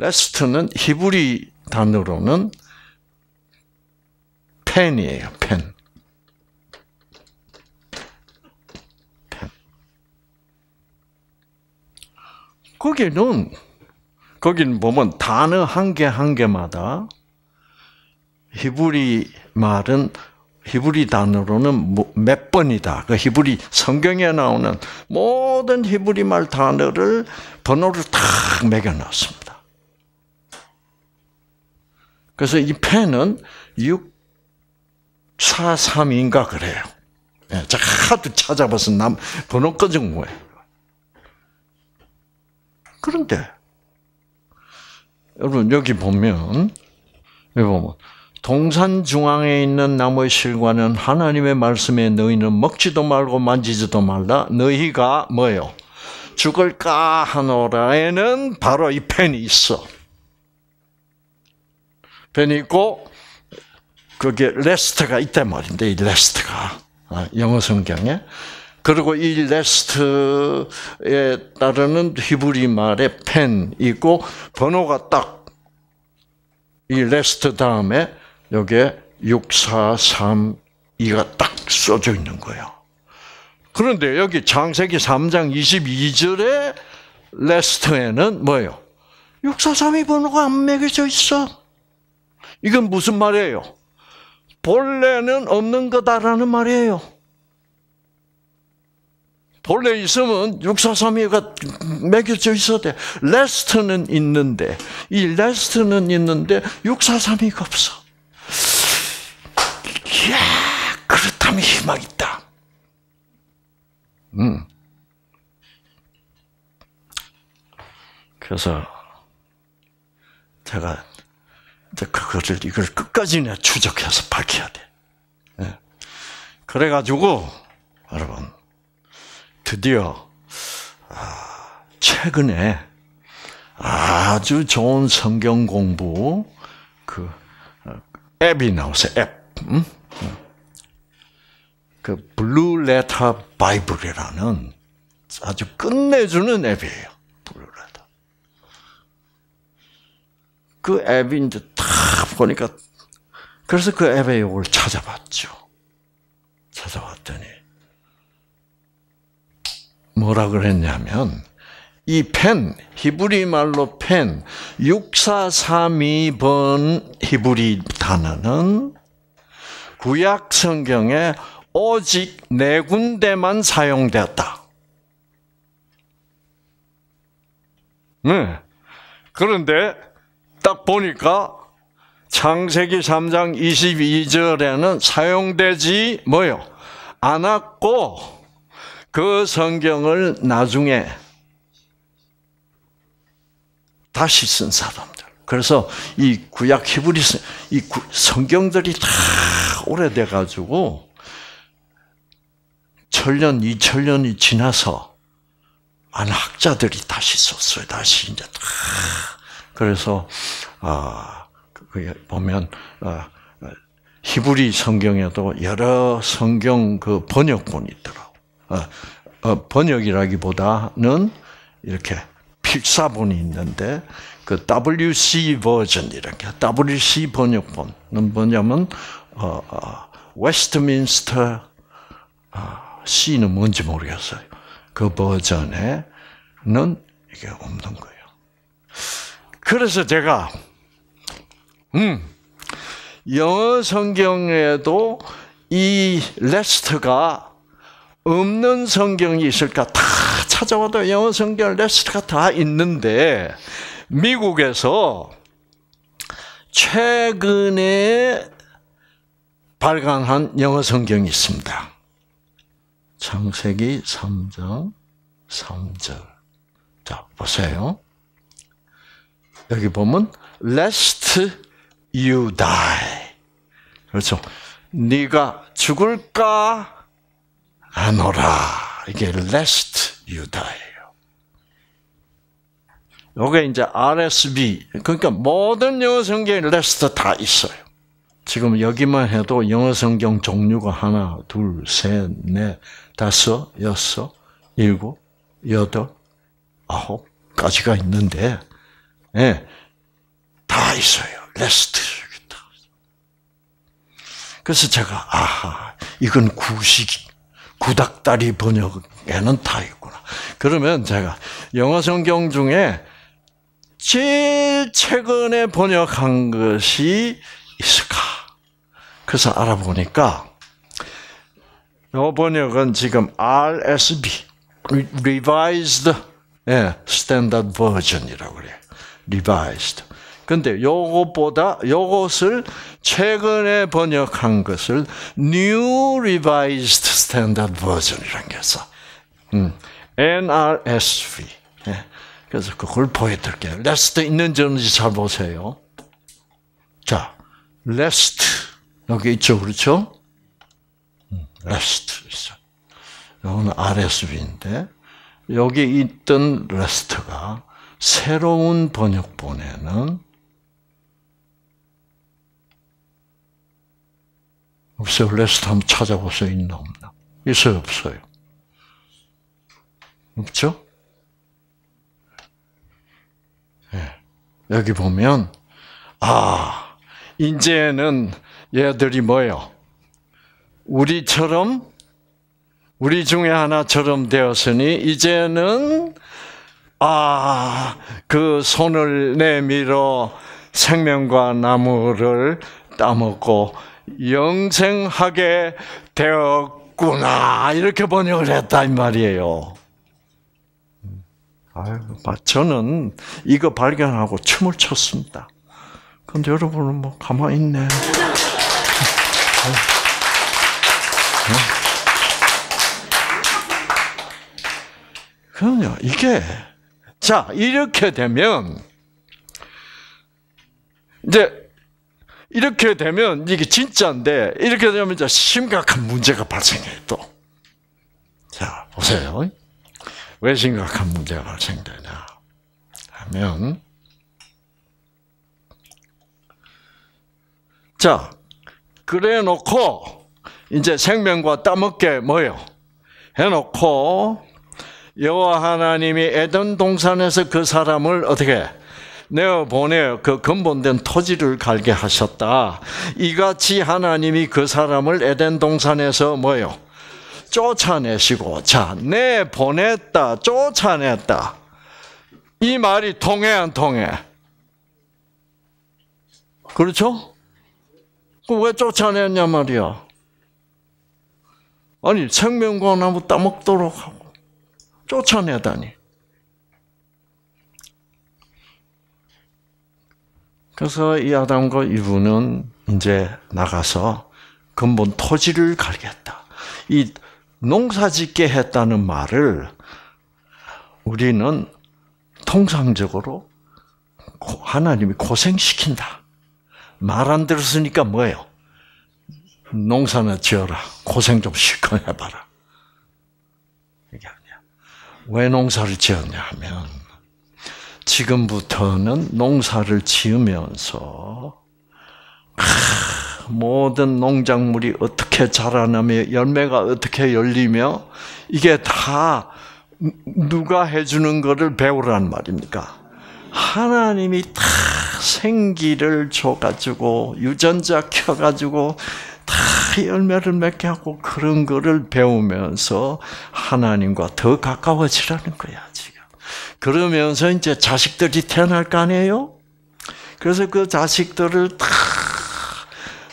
레스트는 히브리 단어로는 펜이에요. 펜. 펜. 거기는 거기는 보면 단어 한 개한 한 개마다 히브리 말은 히브리 단어로는 뭐 몇 번이다. 그 히브리 성경에 나오는 모든 히브리 말 단어를 번호를 탁 매겨놨습니다. 그래서 이 펜은 643인가 그래요. 예, 제가 하도 찾아봐서 남, 번호 꺼진 거예요. 그런데, 여러분, 여기 보면, 여기 보면, 동산 중앙에 있는 나무의 실과는 하나님의 말씀에 너희는 먹지도 말고 만지지도 말라. 너희가 뭐요? 죽을까 하노라에는 바로 이 펜이 있어. 변이고 있 그게 레스트가 있단 말인데 이 레스트가 어, 영어 성경에 그리고 이 레스트에 따르는 히브리 말의 펜이고 번호가 딱 이 레스트 다음에 여기에 6432가 딱 써져 있는 거예요. 그런데 여기 장세기 3장 22절에 레스트에는 뭐예요? 6 4 3 2 번호가 안 매겨져 있어. 이건 무슨 말이에요? 본래는 없는 거다라는 말이에요. 본래 있으면 6432가 매겨져 있어야 돼. 레스트는 있는데, 이 레스트는 있는데 6432가 없어. 이야, 그렇다면 희망 있다. 음. 그래서 제가 그거를 이걸 끝까지 내 추적해서 밝혀야 돼. 예. 그래가지고 여러분 드디어 아, 최근에 아주 좋은 성경 공부 그 어, 앱이 나왔어요. 앱. 음? 어. 그 블루 레터 바이블이라는 아주 끝내주는 앱이에요. 그 앱인데 딱 보니까 그래서 그 앱의 욕을 찾아봤죠. 찾아봤더니 뭐라 그랬냐면 이 펜, 히브리 말로 펜, 6432번 히브리 단어는 구약 성경에 오직 네 군데만 사용되었다. 네. 그런데 보니까 창세기 3장 22절에는 사용되지 뭐요? 않았고 그 성경을 나중에 다시 쓴 사람들. 그래서 이 구약 히브리스 이 성경들이 다 오래돼 가지고 천년, 이천년이 지나서 많은 학자들이 다시 썼어요. 다시 이제 다. 그래서 아, 보면 아, 아, 히브리 성경에도 여러 성경 그 번역본이 있더라고. 아, 어, 번역이라기보다는 이렇게 필사본이 있는데 그 WC 버전 이렇게 WC 번역본은 뭐냐면 어, 웨스트민스터 어, C는 뭔지 모르겠어요. 그 버전에는 이게 없는 거예요. 그래서 제가 음. 영어 성경에도 이 레스트가 없는 성경이 있을까? 다 찾아와도 영어 성경 레스트가 다 있는데 미국에서 최근에 발간한 영어 성경이 있습니다. 창세기 3장 3절. 자, 보세요. 여기 보면 레스트 you die. 그렇죠? 네가 죽을까 안오라. 이게 lest you die. 요게 이제 RSV. 그러니까 모든 영어 성경에 lest 다 있어요. 지금 여기만 해도 영어 성경 종류가 하나, 둘, 셋, 넷, 다섯, 여섯, 일곱, 여덟, 아홉 가지가 있는데, 예, 네, 다 있어요. 레스트. 그래서 제가 아하 이건 구식 이 구닥다리 번역에는 다있구나 그러면 제가 영어 성경 중에 제일 최근에 번역한 것이 있을까? 그래서 알아보니까 이 번역은 지금 r s b Revised 예, Standard Version이라고 그래요. Revised 근데 요것보다 요것을 최근에 번역한 것을 New Revised Standard Version이라는 게 있어. 음, NRSV. 예, 그래서 그걸 보여드릴게요. 레스트 있는지 없는지 잘 보세요. 자, 레스트 여기 있죠, 그렇죠? 레스트 음, 있어. 이거는 RSV인데 여기 있던 레스트가 새로운 번역본에는 없어요. 레스트 한번 찾아보세요. 있나 없나. 있어요, 없어요. 없죠? 네. 여기 보면, 아, 이제는 얘들이 뭐예요? 우리처럼, 우리 중에 하나처럼 되었으니, 이제는, 아, 그 손을 내밀어 생명과 나무를 따먹고 영생하게 되었구나 이렇게 번역을 했다 이 말이에요. 아 저는 이거 발견하고 춤을 췄습니다. 그런데 여러분은 뭐 가만히 있네. 어? 그럼요. 이게 자 이렇게 되면 이제 이렇게 되면 이게 진짜인데 이렇게 되면 이제 심각한 문제가 발생해요. 또. 자, 보세요. 왜 심각한 문제가 발생되냐 하면 자, 그래 놓고 이제 생명과 따먹게 뭐요? 해 놓고 여호와 하나님이 에덴 동산에서 그 사람을 어떻게 내가 보내 그 근본된 토지를 갈게 하셨다. 이같이 하나님이 그 사람을 에덴 동산에서 뭐요? 쫓아내시고 자, 내 보냈다. 쫓아냈다. 이 말이 통해 안 통해? 그렇죠? 그왜 쫓아냈냐 말이야. 아니 생명과 나무 따먹도록 하고 쫓아내다니. 그래서 이 아담과 이브는 이제 나가서 근본 토지를 갈겠다. 이 농사짓게 했다는 말을 우리는 통상적으로 하나님이 고생시킨다. 말 안 들었으니까 뭐예요? 농사나 지어라. 고생 좀 실컷 해봐라. 이게 아니야. 왜 농사를 지었냐 하면 지금부터는 농사를 지으면서 아, 모든 농작물이 어떻게 자라나며 열매가 어떻게 열리며 이게 다 누가 해주는 것을 배우란 말입니까? 하나님이 다 생기를 줘가지고 유전자 켜가지고 다 열매를 맺게 하고 그런 거를 배우면서 하나님과 더 가까워지라는 거야. 지 그러면서 이제 자식들이 태어날 거 아니에요? 그래서 그 자식들을 다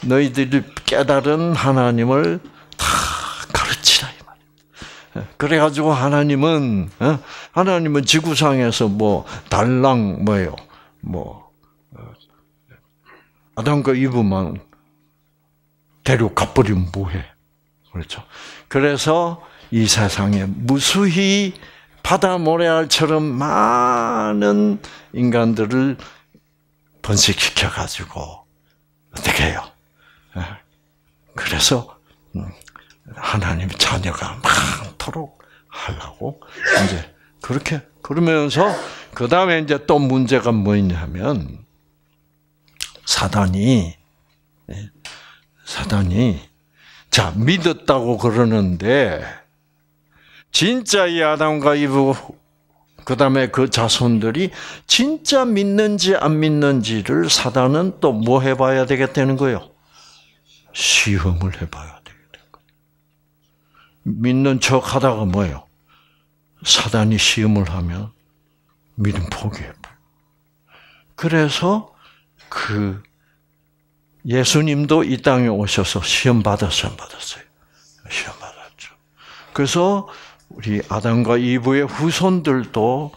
너희들이 깨달은 하나님을 다 가르치라 이 말이야. 예, 그래가지고 하나님은 예, 하나님은 지구상에서 뭐 달랑 뭐요, 뭐 어, 아담과 이브만 데리고 가리면 뭐해, 그렇죠? 그래서 이 세상에 무수히 바다 모래알처럼 많은 인간들을 번식시켜 가지고 어떻게 해요? 예. 그래서 음, 하나님 자녀가 많도록 하려고 이제 그렇게 그러면서 그 다음에 이제 또 문제가 뭐냐면 사단이 예, 사단이 자 믿었다고 그러는데 진짜 이 아담과 이브 그 다음에 그 자손들이 진짜 믿는지 안 믿는지를 사단은 또 뭐 해봐야 되겠다는 거예요? 시험을 해봐야 되겠다는 거예요. 믿는 척 하다가 뭐예요? 사단이 시험을 하면 믿음 포기해버려요 그래서 그 예수님도 이 땅에 오셔서 시험 받았어요, 받았어요? 시험 받았죠. 그래서 우리 아담과 이브의 후손들도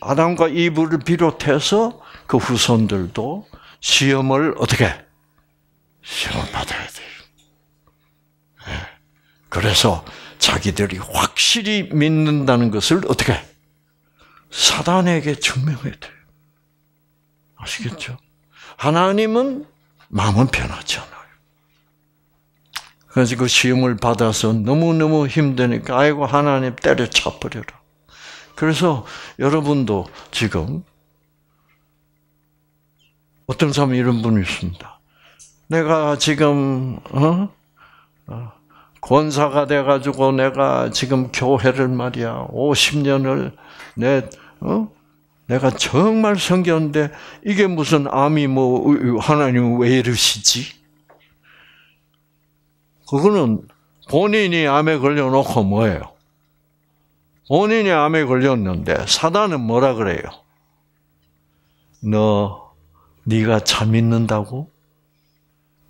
아담과 이브를 비롯해서 그 후손들도 시험을 어떻게 시험을 받아야 돼요. 예. 그래서 자기들이 확실히 믿는다는 것을 어떻게 사단에게 증명해야 돼요. 아시겠죠? 하나님은 마음은 변하잖아 그래서 그 시험을 받아서 너무너무 힘드니까 아이고 하나님 때려쳐 버려라. 그래서 여러분도 지금 어떤 사람 이런 분이 있습니다. 내가 지금 어? 어 권사가 돼 가지고 내가 지금 교회를 말이야 50년을 내 어? 내가 정말 성겼는데 이게 무슨 암이 뭐 어, 어, 하나님 왜 이러시지? 그거는 본인이 암에 걸려놓고 뭐예요? 본인이 암에 걸렸는데 사단은 뭐라 그래요? 너 네가 참 믿는다고?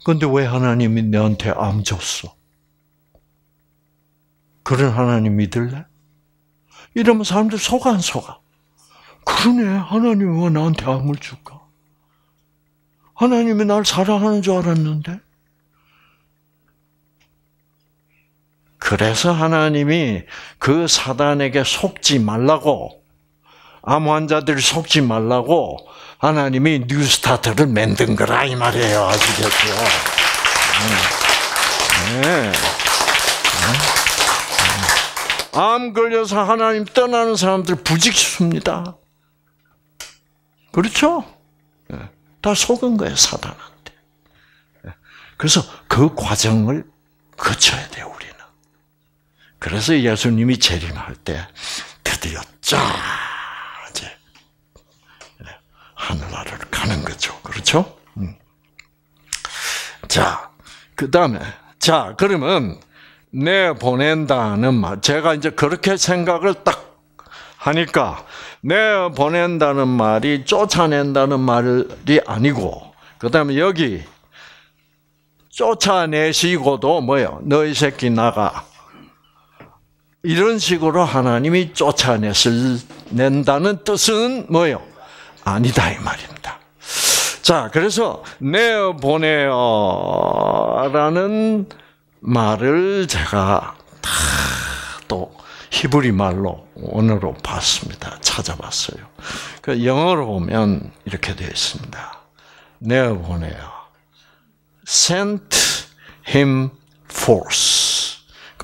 근데 왜 하나님이 너한테 암 줬어? 그런 하나님 믿을래? 이러면 사람들 속아 안 속아? 그러네. 하나님이 왜 나한테 암을 줄까? 하나님이 날 사랑하는 줄 알았는데? 그래서 하나님이 그 사단에게 속지 말라고 암 환자들 속지 말라고 하나님이 뉴스타트를 만든 거라 이 말이에요. 아시겠죠? 음. 네. 네. 네. 암 걸려서 하나님 떠나는 사람들 부직수입니다. 그렇죠? 네. 다 속은 거예요, 사단한테. 그래서 그 과정을 거쳐야 돼요, 우리 그래서 예수님이 재림할 때 드디어 짜 이제 하늘나라를 가는 거죠. 그렇죠? 음. 자, 그 다음에 자 그러면 내 보낸다는 말 제가 이제 그렇게 생각을 딱 하니까 내 보낸다는 말이 쫓아낸다는 말이 아니고 그 다음에 여기 쫓아내시고도 뭐요? 너희 새끼 나가. 이런 식으로 하나님이 쫓아낸다는 뜻은 뭐예요? 아니다 이 말입니다. 자, 그래서 내보내어라는 말을 제가 다 또 히브리 말로 원어로 봤습니다. 찾아봤어요. 그 영어로 보면 이렇게 되어 있습니다. 내보내어, sent him force.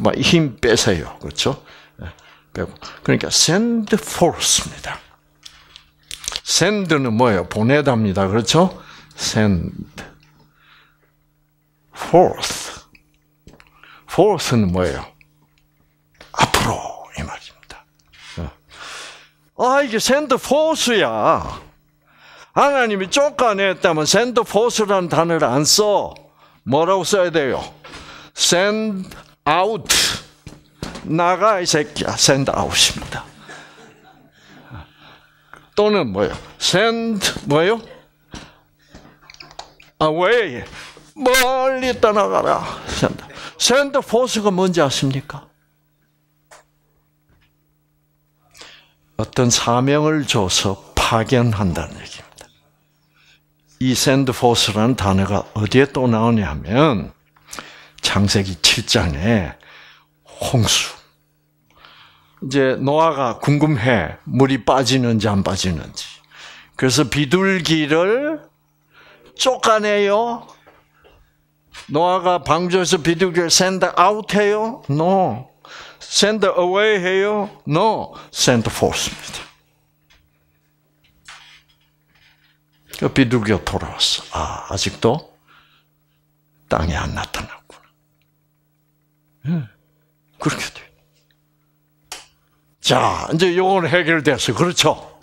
막힘 빼세요. 그렇죠? 예, 빼고. 그러니까 send force입니다. send는 뭐예요? 보내답니다. 그렇죠? send forth. forth는 뭐예요? 앞으로 이 말입니다. 예. 아 이게 send force야. 하나님이 쫓아냈다면 send force라는 단어를 안 써. 뭐라고 써야 돼요? send 아웃 나가 이 새끼야 샌드 아웃입니다. 또는 뭐요? 샌드 뭐요? 아 w a 멀리 떠나가라 샌드 샌드 포스가 뭔지 아십니까? 어떤 사명을 줘서 파견한다는 얘기입니다. 이 샌드 포스라는 단어가 어디에 또 나오냐면 창세기 7장에 홍수. 이제 노아가 궁금해. 물이 빠지는지 안 빠지는지. 그래서 비둘기를 쫓아내요. 노아가 방주에서 비둘기를 send out 해요? No. send away 해요? No. send forth입니다. 그 비둘기가 돌아왔어. 아, 아직도 땅에 안 나타나고. 예. 그렇게 돼. 자, 이제 요건 해결됐어. 그렇죠?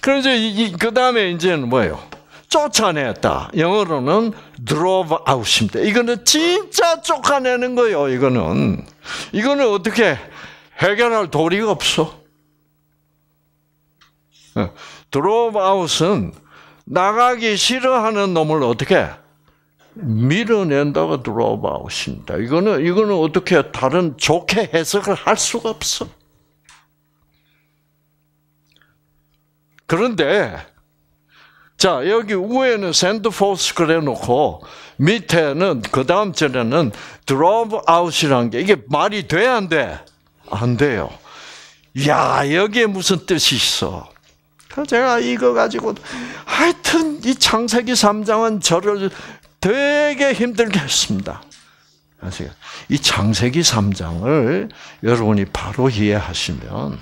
그럼 이제 그 다음에 이제는 뭐예요? 쫓아냈다. 영어로는 drove out입니다. 이거는 진짜 쫓아내는 거예요. 이거는 이거는 어떻게 해결할 도리가 없어. 예. drove out은 나가기 싫어하는 놈을 어떻게 해? 밀어낸다가 드롭아웃입니다. 이거는 이거는 어떻게 다른 좋게 해석을 할 수가 없어. 그런데 자 여기 위에는 샌드포스 그래놓고 밑에는 그 다음 절에는 드롭아웃이라는 게 이게 말이 돼 안 돼? 안 돼요. 야 여기에 무슨 뜻이 있어? 제가 이거 가지고 하여튼 이 창세기 3장은 저를 되게 힘들게 했습니다. 이 창세기 3장을 여러분이 바로 이해하시면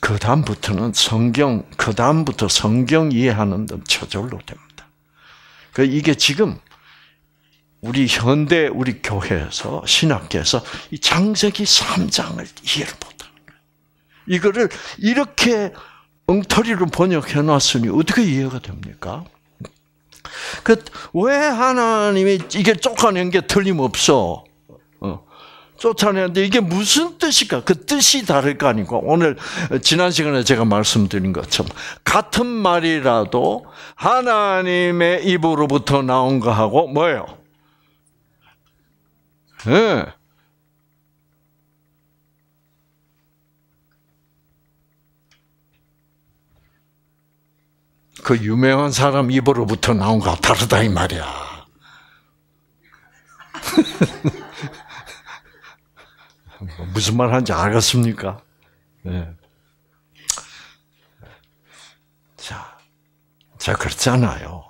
그 다음부터는 성경 그 다음부터 성경 이해하는 데 저절로 됩니다. 그 이게 지금 우리 현대 우리 교회에서 신학계에서 이 창세기 3장을 이해를 못하는 거예요. 이거를 이렇게 엉터리로 번역해 놨으니 어떻게 이해가 됩니까? 그왜 하나님이 이게 쫓아낸 게 틀림없어. 어. 쫓아내는데 이게 무슨 뜻일까? 그 뜻이 다를 거아니까 오늘 지난 시간에 제가 말씀드린 것처럼 같은 말이라도 하나님의 입으로부터 나온 거하고 뭐예요? 네. 그 유명한 사람 입으로부터 나온 거 다르다 이 말이야. [laughs] 무슨 말 하는지 알겠습니까? 네. 자, 자 그렇잖아요.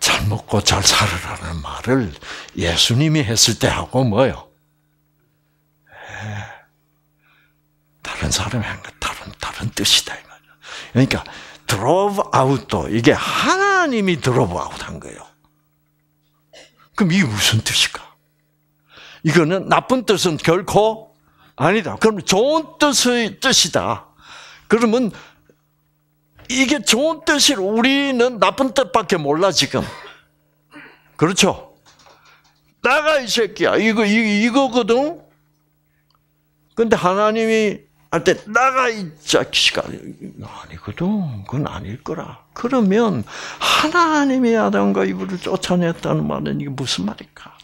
잘 먹고 잘 살으라는 말을 예수님이 했을 때 하고 뭐요? 예. 다른 사람이 한거 다른 다른 뜻이다 이 말이야. 그러니까 드롭 아웃도 이게 하나님이 드롭 아웃한 거예요. 그럼 이게 무슨 뜻일까? 이거는 나쁜 뜻은 결코 아니다. 그럼 좋은 뜻의 뜻이다. 그러면 이게 좋은 뜻이 우리는 나쁜 뜻밖에 몰라 지금. 그렇죠? 나가 이 새끼야. 이거 이거거든. 근데 하나님이 할때 나가 이 자식아 아니거든 그건 아닐 거라 그러면 하나님이 아담과 이브를 쫓아냈다는 말은 이게 무슨 말일까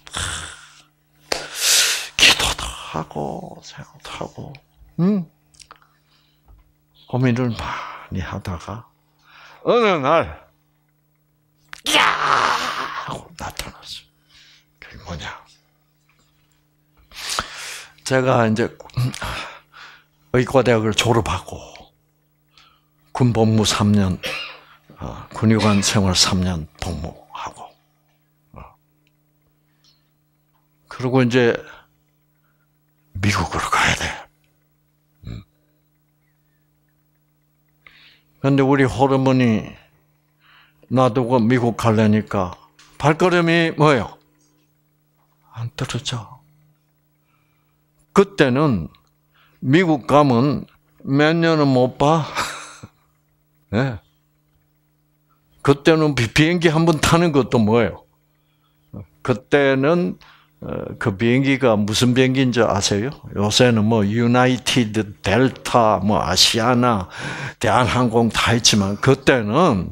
기도도 하고 생각도 하고 응? 고민을 많이 하다가 어느 날 야! 하고 나타났어 그게 뭐냐 제가 이제 의과대학을 졸업하고 군복무 3년, 어, 군의관 생활 3년 복무하고 어. 그리고 이제 미국으로 가야 돼. 그런데 음. 우리 호르몬이 놔두고 미국 가려니까 발걸음이 뭐예요? 안 떨어져. 그때는 미국 가면 몇 년은 못 봐. 네. [laughs] 그때는 비행기 한 번 타는 것도 뭐예요? 그때는 어, 그 비행기가 무슨 비행기인지 아세요? 요새는 뭐 유나이티드, 델타, 뭐 아시아나, 대한항공 다 있지만 그때는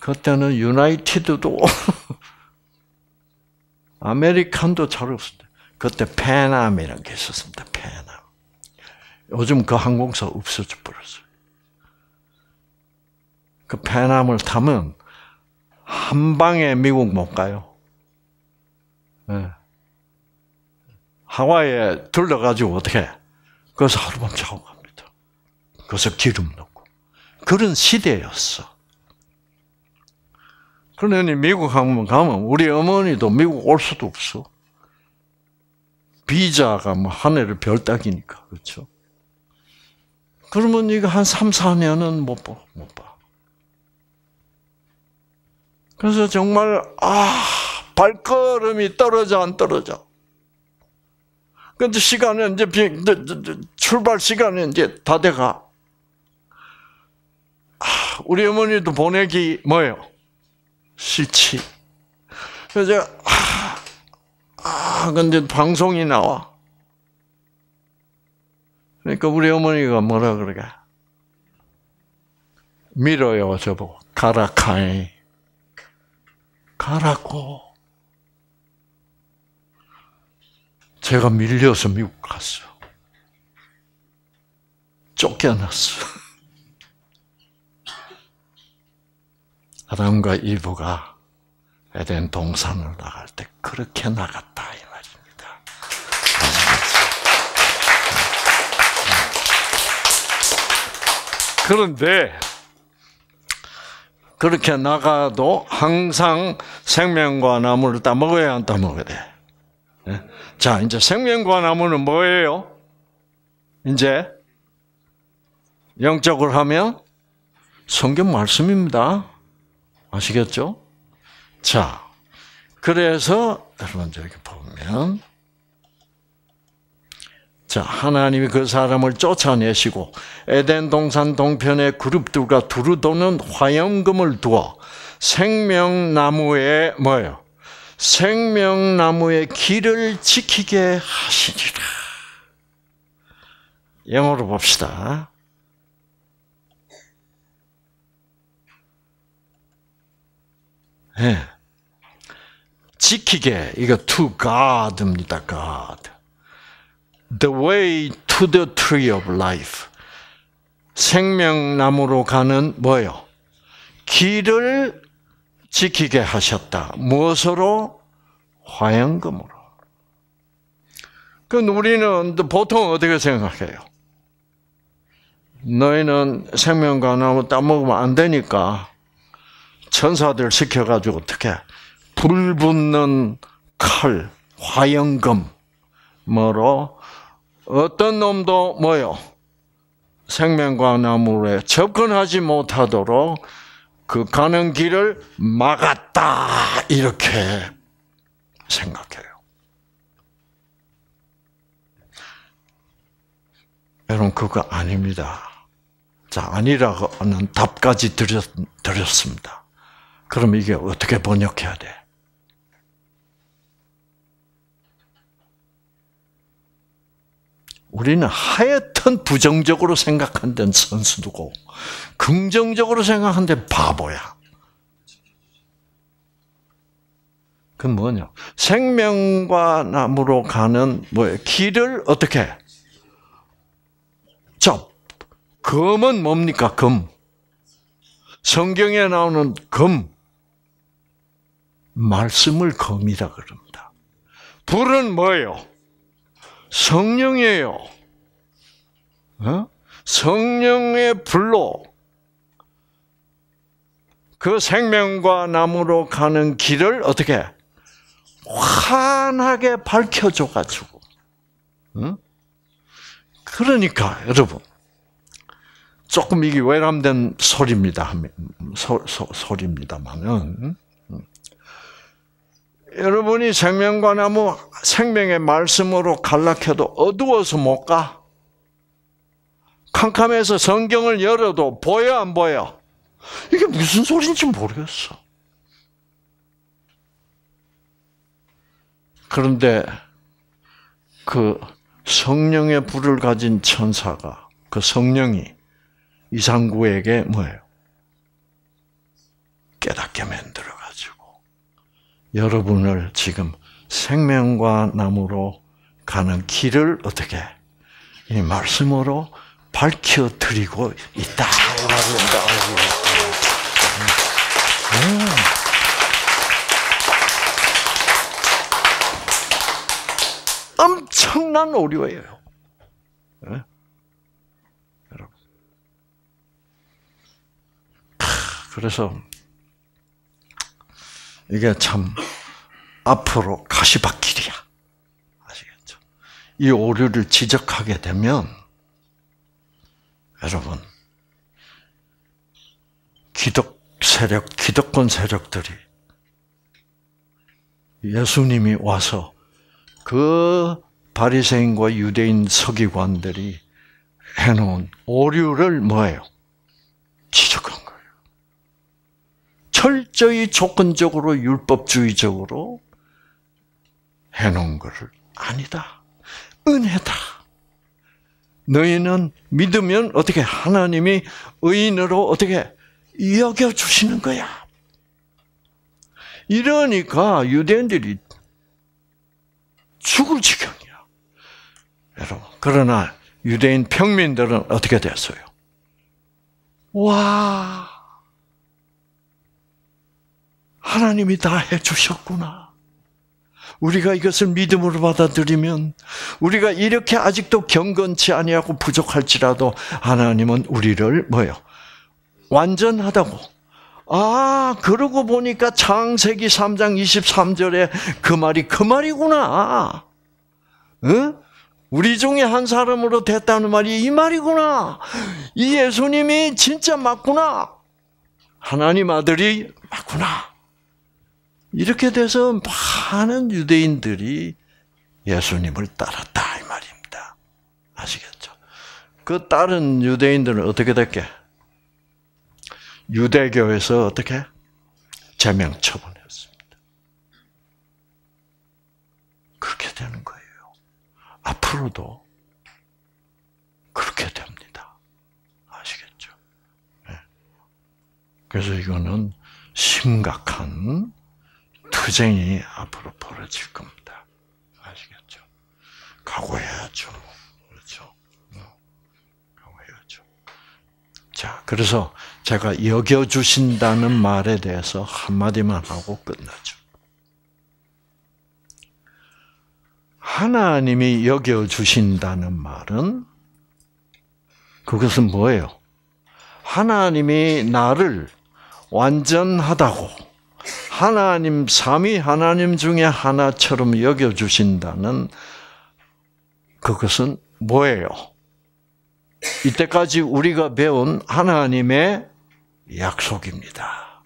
그때는 유나이티드도 [laughs] 아메리칸도 잘 없었대. 그때 페남이라는 게 있었습니다. 페남. 요즘 그 항공사 없어져 버렸어요. 그 페남을 타면 한 방에 미국 못 가요. 네. 하와이에 들러가지고 어떻게? 그래서 하룻밤 자고 갑니다. 그래서 기름 넣고. 그런 시대였어. 그러니 미국 한번 가면 우리 어머니도 미국 올 수도 없어. 비자가 뭐한 해를 별따기니까 그렇죠. 그러면 이거 한 3, 4년은 못 봐, 못 봐. 그래서 정말 아 발걸음이 떨어져 안 떨어져. 근데 시간은 이제 비 출발 시간이 이제 다 돼가. 아, 우리 어머니도 보내기 뭐예요? 싫지. 그래서 근데 방송이 나와. 그러니까 우리 어머니가 뭐라 그러게? 밀어요, 저보고. 가라, 카이. 가라고. 제가 밀려서 미국 갔어. 쫓겨났어. 아담과 [laughs] 이브가 에덴 동산을 나갈 때 그렇게 나갔다. 그런데 그렇게 나가도 항상 생명과 나무를 따먹어야 안 따먹어야 돼. 예? 자, 이제 생명과 나무는 뭐예요? 이제 영적으로 하면 성경 말씀입니다. 아시겠죠? 자, 그래서 여러분 저렇게 보면 자, 하나님이 그 사람을 쫓아내시고 에덴 동산 동편에 그룹들과 두루 도는 화염금을 두어 생명나무에 뭐예요? 생명나무의 길을 지키게 하시니라. 영어로 봅시다. 예. 네. 지키게 이거 to God입니다. God. the way to the tree of life. 생명나무로 가는 뭐요? 길을 지키게 하셨다. 무엇으로? 화연금으로. 그 우리는 보통 어떻게 생각해요? 너희는 생명과나무 따먹으면 안 되니까 천사들 시켜가지고 어떻게 불 붙는 칼, 화연금 으로 어떤 놈도 뭐요? 생명과 나무에 접근하지 못하도록 그 가는 길을 막았다. 이렇게 생각해요. 여러분, 그거 아닙니다. 자, 아니라고 하는 답까지 드렸, 드렸습니다. 그럼 이게 어떻게 번역해야 돼? 우리는 하여튼 부정적으로 생각한 데는 선수두고 긍정적으로 생각한 데는 바보야. 그 뭐냐? 생명과 나무로 가는 뭐 길을 어떻게? 자, 금은 뭡니까? 금. 성경에 나오는 금. 말씀을 금이라 그럽니다. 불은 뭐예요? 성령이에요. 어? 성령의 불로 그 생명과 나무로 가는 길을 어떻게 환하게 밝혀줘가지고. 응? 그러니까 여러분 조금 이게 외람된 소리입니다. 소, 소, 소리입니다만은 여러분이 생명과 나무 생명의 말씀으로 갈라켜도 어두워서 못 가. 캄캄해서 성경을 열어도 보여 안 보여? 이게 무슨 소리지 모르겠어. 그런데 그 성령의 불을 가진 천사가 그 성령이 이상구에게 뭐예요? 깨닫게 만들어. 여러분을 지금 생명과 나무로 가는 길을 어떻게 이 말씀으로 밝혀 드리고 있다. 음. 엄청난 오류예요. 예? 여러분. 그래서 이게 참 앞으로 가시밭길이야. 아시겠죠? 이 오류를 지적하게 되면 여러분 기독 세력, 기독권 세력들이 예수님이 와서 그 바리새인과 유대인 서기관들이 해놓은 오류를 뭐예요? 지적. 철저히 조건적으로 율법주의적으로 해놓은 것을 아니다. 은혜다. 너희는 믿으면 어떻게 하나님이 의인으로 어떻게 여겨 주시는 거야. 이러니까 유대인들이 죽을 지경이야. 여러분, 그러나 유대인 평민들은 어떻게 됐어요? 와, 하나님이 다 해주셨구나. 우리가 이것을 믿음으로 받아들이면 우리가 이렇게 아직도 경건치 아니하고 부족할지라도 하나님은 우리를 뭐요? 완전하다고. 아, 그러고 보니까 창세기 3장 23절에 그 말이 그 말이구나. 응? 우리 중에 한 사람으로 됐다는 말이 이 말이구나. 이 예수님이 진짜 맞구나. 하나님 아들이 맞구나. 이렇게 돼서 많은 유대인들이 예수님을 따랐다 이 말입니다. 아시겠죠? 그 다른 유대인들은 어떻게 됐게? 유대교에서 어떻게? 제명 처분했습니다. 그렇게 되는 거예요. 앞으로도 그렇게 됩니다. 아시겠죠? 네. 그래서 이거는 심각한 투쟁이 앞으로 벌어질 겁니다. 아시겠죠? 각오해야죠. 그렇죠? 어, 각오해야죠. 자, 그래서 제가 여겨주신다는 말에 대해서 한마디만 하고 끝나죠. 하나님이 여겨주신다는 말은 그것은 뭐예요? 하나님이 나를 완전하다고 하나님 삼위 하나님 중에 하나처럼 여겨 주신다는 그것은 뭐예요? 이때까지 우리가 배운 하나님의 약속입니다.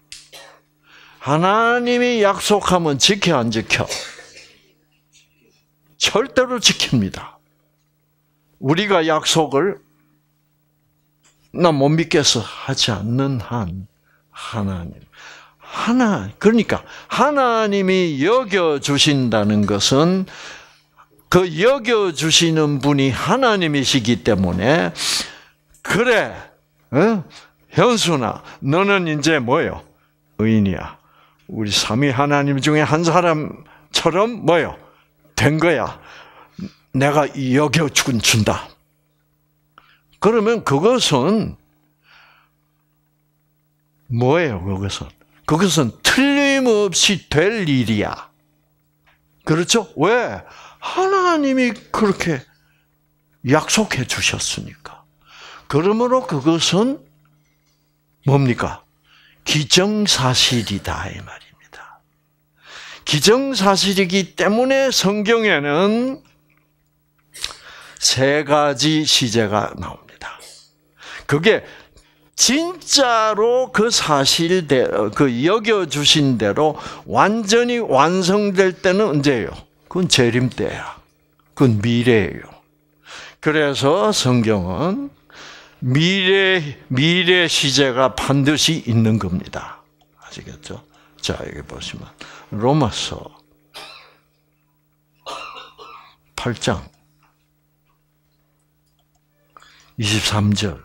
하나님이 약속하면 지켜 안 지켜? 절대로 지킵니다. 우리가 약속을 나 못 믿겠어 하지 않는 한 하나님. 하나, 그러니까 하나님이 여겨주신다는 것은 그 여겨주시는 분이 하나님이시기 때문에 그래, 어? 현수나 너는 이제 뭐요? 의인이야. 우리 삼위 하나님 중에 한 사람처럼 뭐요? 된 거야. 내가 여겨준 주 준다. 그러면 그것은 뭐예요? 그것은 그것은 틀림없이 될 일이야. 그렇죠? 왜? 하나님이 그렇게 약속해 주셨으니까. 그러므로 그것은 뭡니까? 기정사실이다 이 말입니다. 기정사실이기 때문에 성경에는 세 가지 시제가 나옵니다. 그게 진짜로 그 사실대로 그 여겨 주신 대로 완전히 완성될 때는 언제예요? 그건 재림 때야. 그건 미래예요. 그래서 성경은 미래 미래 시제가 반드시 있는 겁니다. 아시겠죠? 자, 여기 보시면 로마서 8장 23절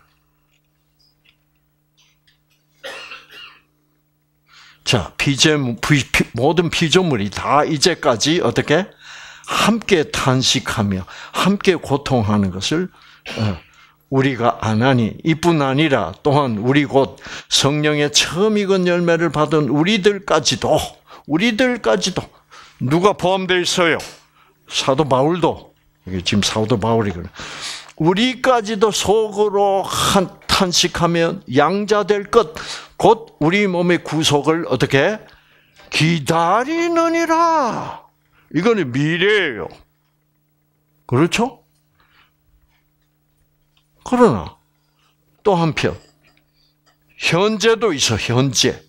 자, 피제, 모든 피조물이 다 이제까지 어떻게? 함께 탄식하며 함께 고통하는 것을 어, 우리가 안하니 이뿐 아니라 또한 우리 곧 성령의 처음 익은 열매를 받은 우리들까지도 우리들까지도 누가 포함되어 있어요? 사도 바울도 지금 사도 바울이그든 우리까지도 속으로 한 탄식하면 양자될 것, 곧 우리 몸의 구속을 어떻게 기다리느니라. 이거는 미래예요. 그렇죠? 그러나 또 한편 현재도 있어 현재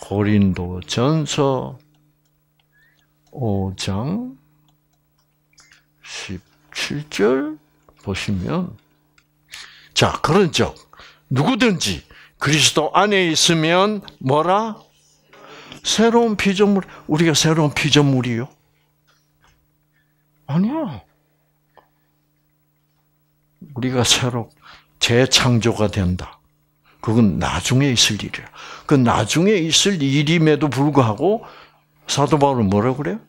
고린도전서 5장 17절 보시면 자, 그런 즉, 누구든지 그리스도 안에 있으면 뭐라? 새로운 피조물, 우리가 새로운 피조물이요? 아니야 우리가 새로 재창조가 된다. 그건 나중에 있을 일이야. 그 나중에 있을 일임에도 불구하고 사도 바울은 뭐라 고 그래요?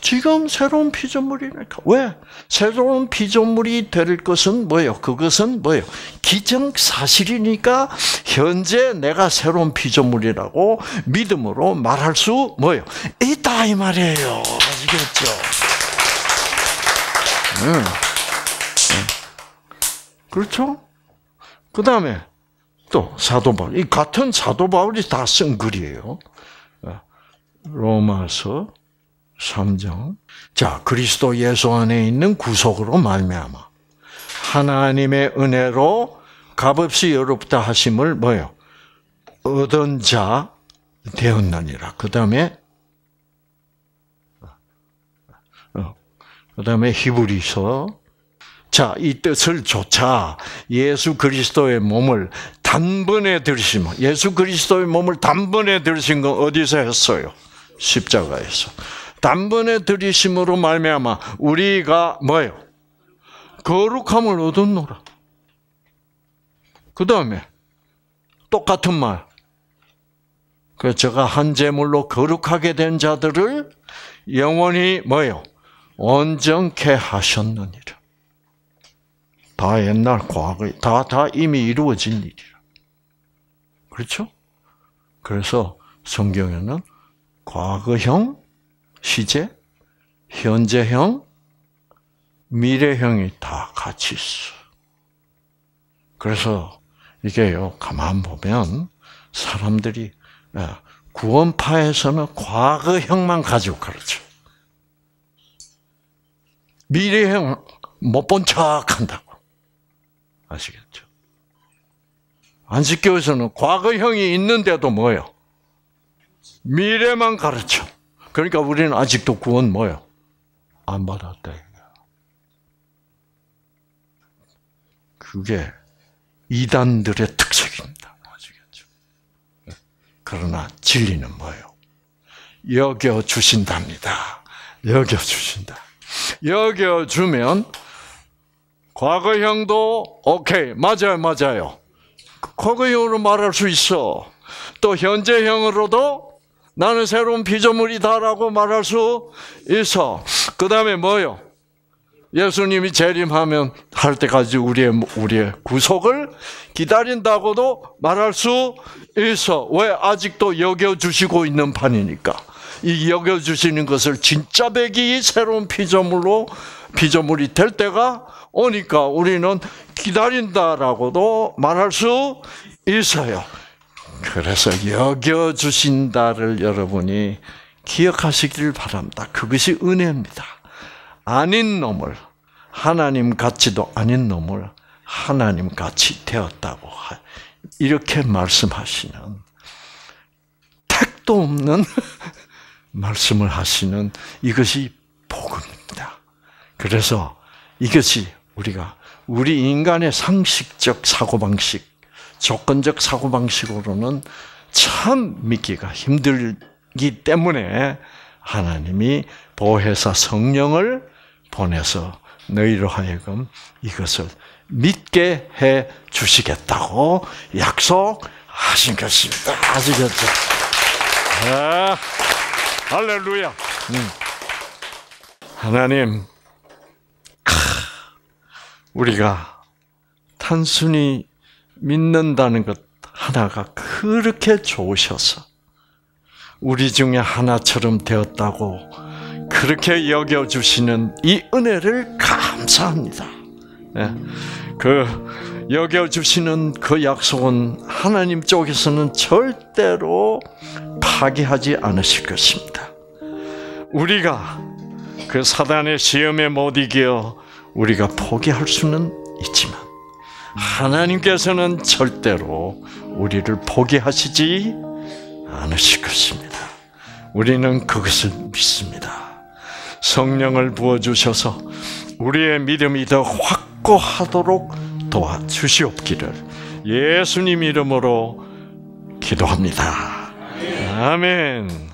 지금 새로운 피조물이니까. 왜? 새로운 피조물이 될 것은 뭐예요? 그것은 뭐예요? 기정사실이니까 현재 내가 새로운 피조물이라고 믿음으로 말할 수 뭐예요? 있다 이 말이에요. 아시겠죠? 네. 네. 그렇죠? 그 다음에 또 사도 바울, 이 같은 사도 바울이 다 쓴 글이에요. 네. 로마서 3장. 자, 그리스도 예수 안에 있는 구속으로 말미암아 하나님의 은혜로 값없이 여롭다 하심을 뭐요? 얻은 자 되었느니라. 그다음에 어, 그다음에 히브리서 자, 이 뜻을 조차 예수 그리스도의 몸을 단번에 들으심. 예수 그리스도의 몸을 단번에 들으신 건 어디서 했어요? 십자가에서. 단번에 들이심으로 말미암아 우리가 뭐예요? 거룩함을 얻었노라. 그 다음에 똑같은 말. 그 제가 한 제물로 거룩하게 된 자들을 영원히 뭐예요? 온전케 하셨느니라. 다 옛날 과거 다다 이미 이루어진 일이라. 그렇죠? 그래서 성경에는 과거형, 시제, 현재형, 미래형이 다 같이 있어. 그래서 이게요, 가만 보면 사람들이 아, 구원파에서는 과거형만 가지고 가르쳐. 그렇죠. 미래형 못 본 척 한다고. 아시겠죠? 안식교에서는 과거형이 있는데도 뭐요? 미래만 가르쳐. 그러니까 우리는 아직도 구원 뭐요? 안 받았다. 그게 이단들의 특색입니다. 아시겠죠? 그러나 진리는 뭐예요? 여겨주신답니다. 여겨주신다. 여겨주면 과거형도 오케이 맞아요 맞아요. 그 과거형으로 말할 수 있어. 또 현재형으로도 나는 새로운 피조물이다라고 말할 수 있어. 그 다음에 뭐요? 예수님이 재림하면 할 때까지 우리의 우리의 구속을 기다린다고도 말할 수 있어. 왜 아직도 여겨 주시고 있는 판이니까. 이 여겨 주시는 것을 진짜 백이 새로운 피조물로 피조물이 될 때가 오니까 우리는 기다린다라고도 말할 수 있어요. 그래서 여겨주신다를 여러분이 기억하시길 바랍니다. 그것이 은혜입니다. 아닌 놈을, 하나님 같지도 아닌 놈을 하나님 같이 되었다고 이렇게 말씀하시는 택도 없는 [laughs] 말씀을 하시는 이것이 복음입니다. 그래서 이것이 우리가 우리 인간의 상식적 사고방식 조건적 사고방식으로는 참 믿기가 힘들기 때문에 하나님이 보혜사 성령을 보내서 너희로 하여금 이것을 믿게 해 주시겠다고 약속하신 것입니다. 아시겠죠? 그렇죠. 아, 할렐루야. 음. 하나님, 크, 우리가 단순히 믿는다는 것 하나가 그렇게 좋으셔서 우리 중에 하나처럼 되었다고 그렇게 여겨주시는 이 은혜를 감사합니다. 예. 그 여겨주시는 그 약속은 하나님 쪽에서는 절대로 파기하지 않으실 것입니다. 우리가 그 사단의 시험에 못 이겨 우리가 포기할 수는 하나님께서는 절대로 우리를 포기하시지 않으실 것입니다. 우리는 그것을 믿습니다. 성령을 부어주셔서 우리의 믿음이 더 확고하도록 도와주시옵기를 예수님 이름으로 기도합니다. 아멘.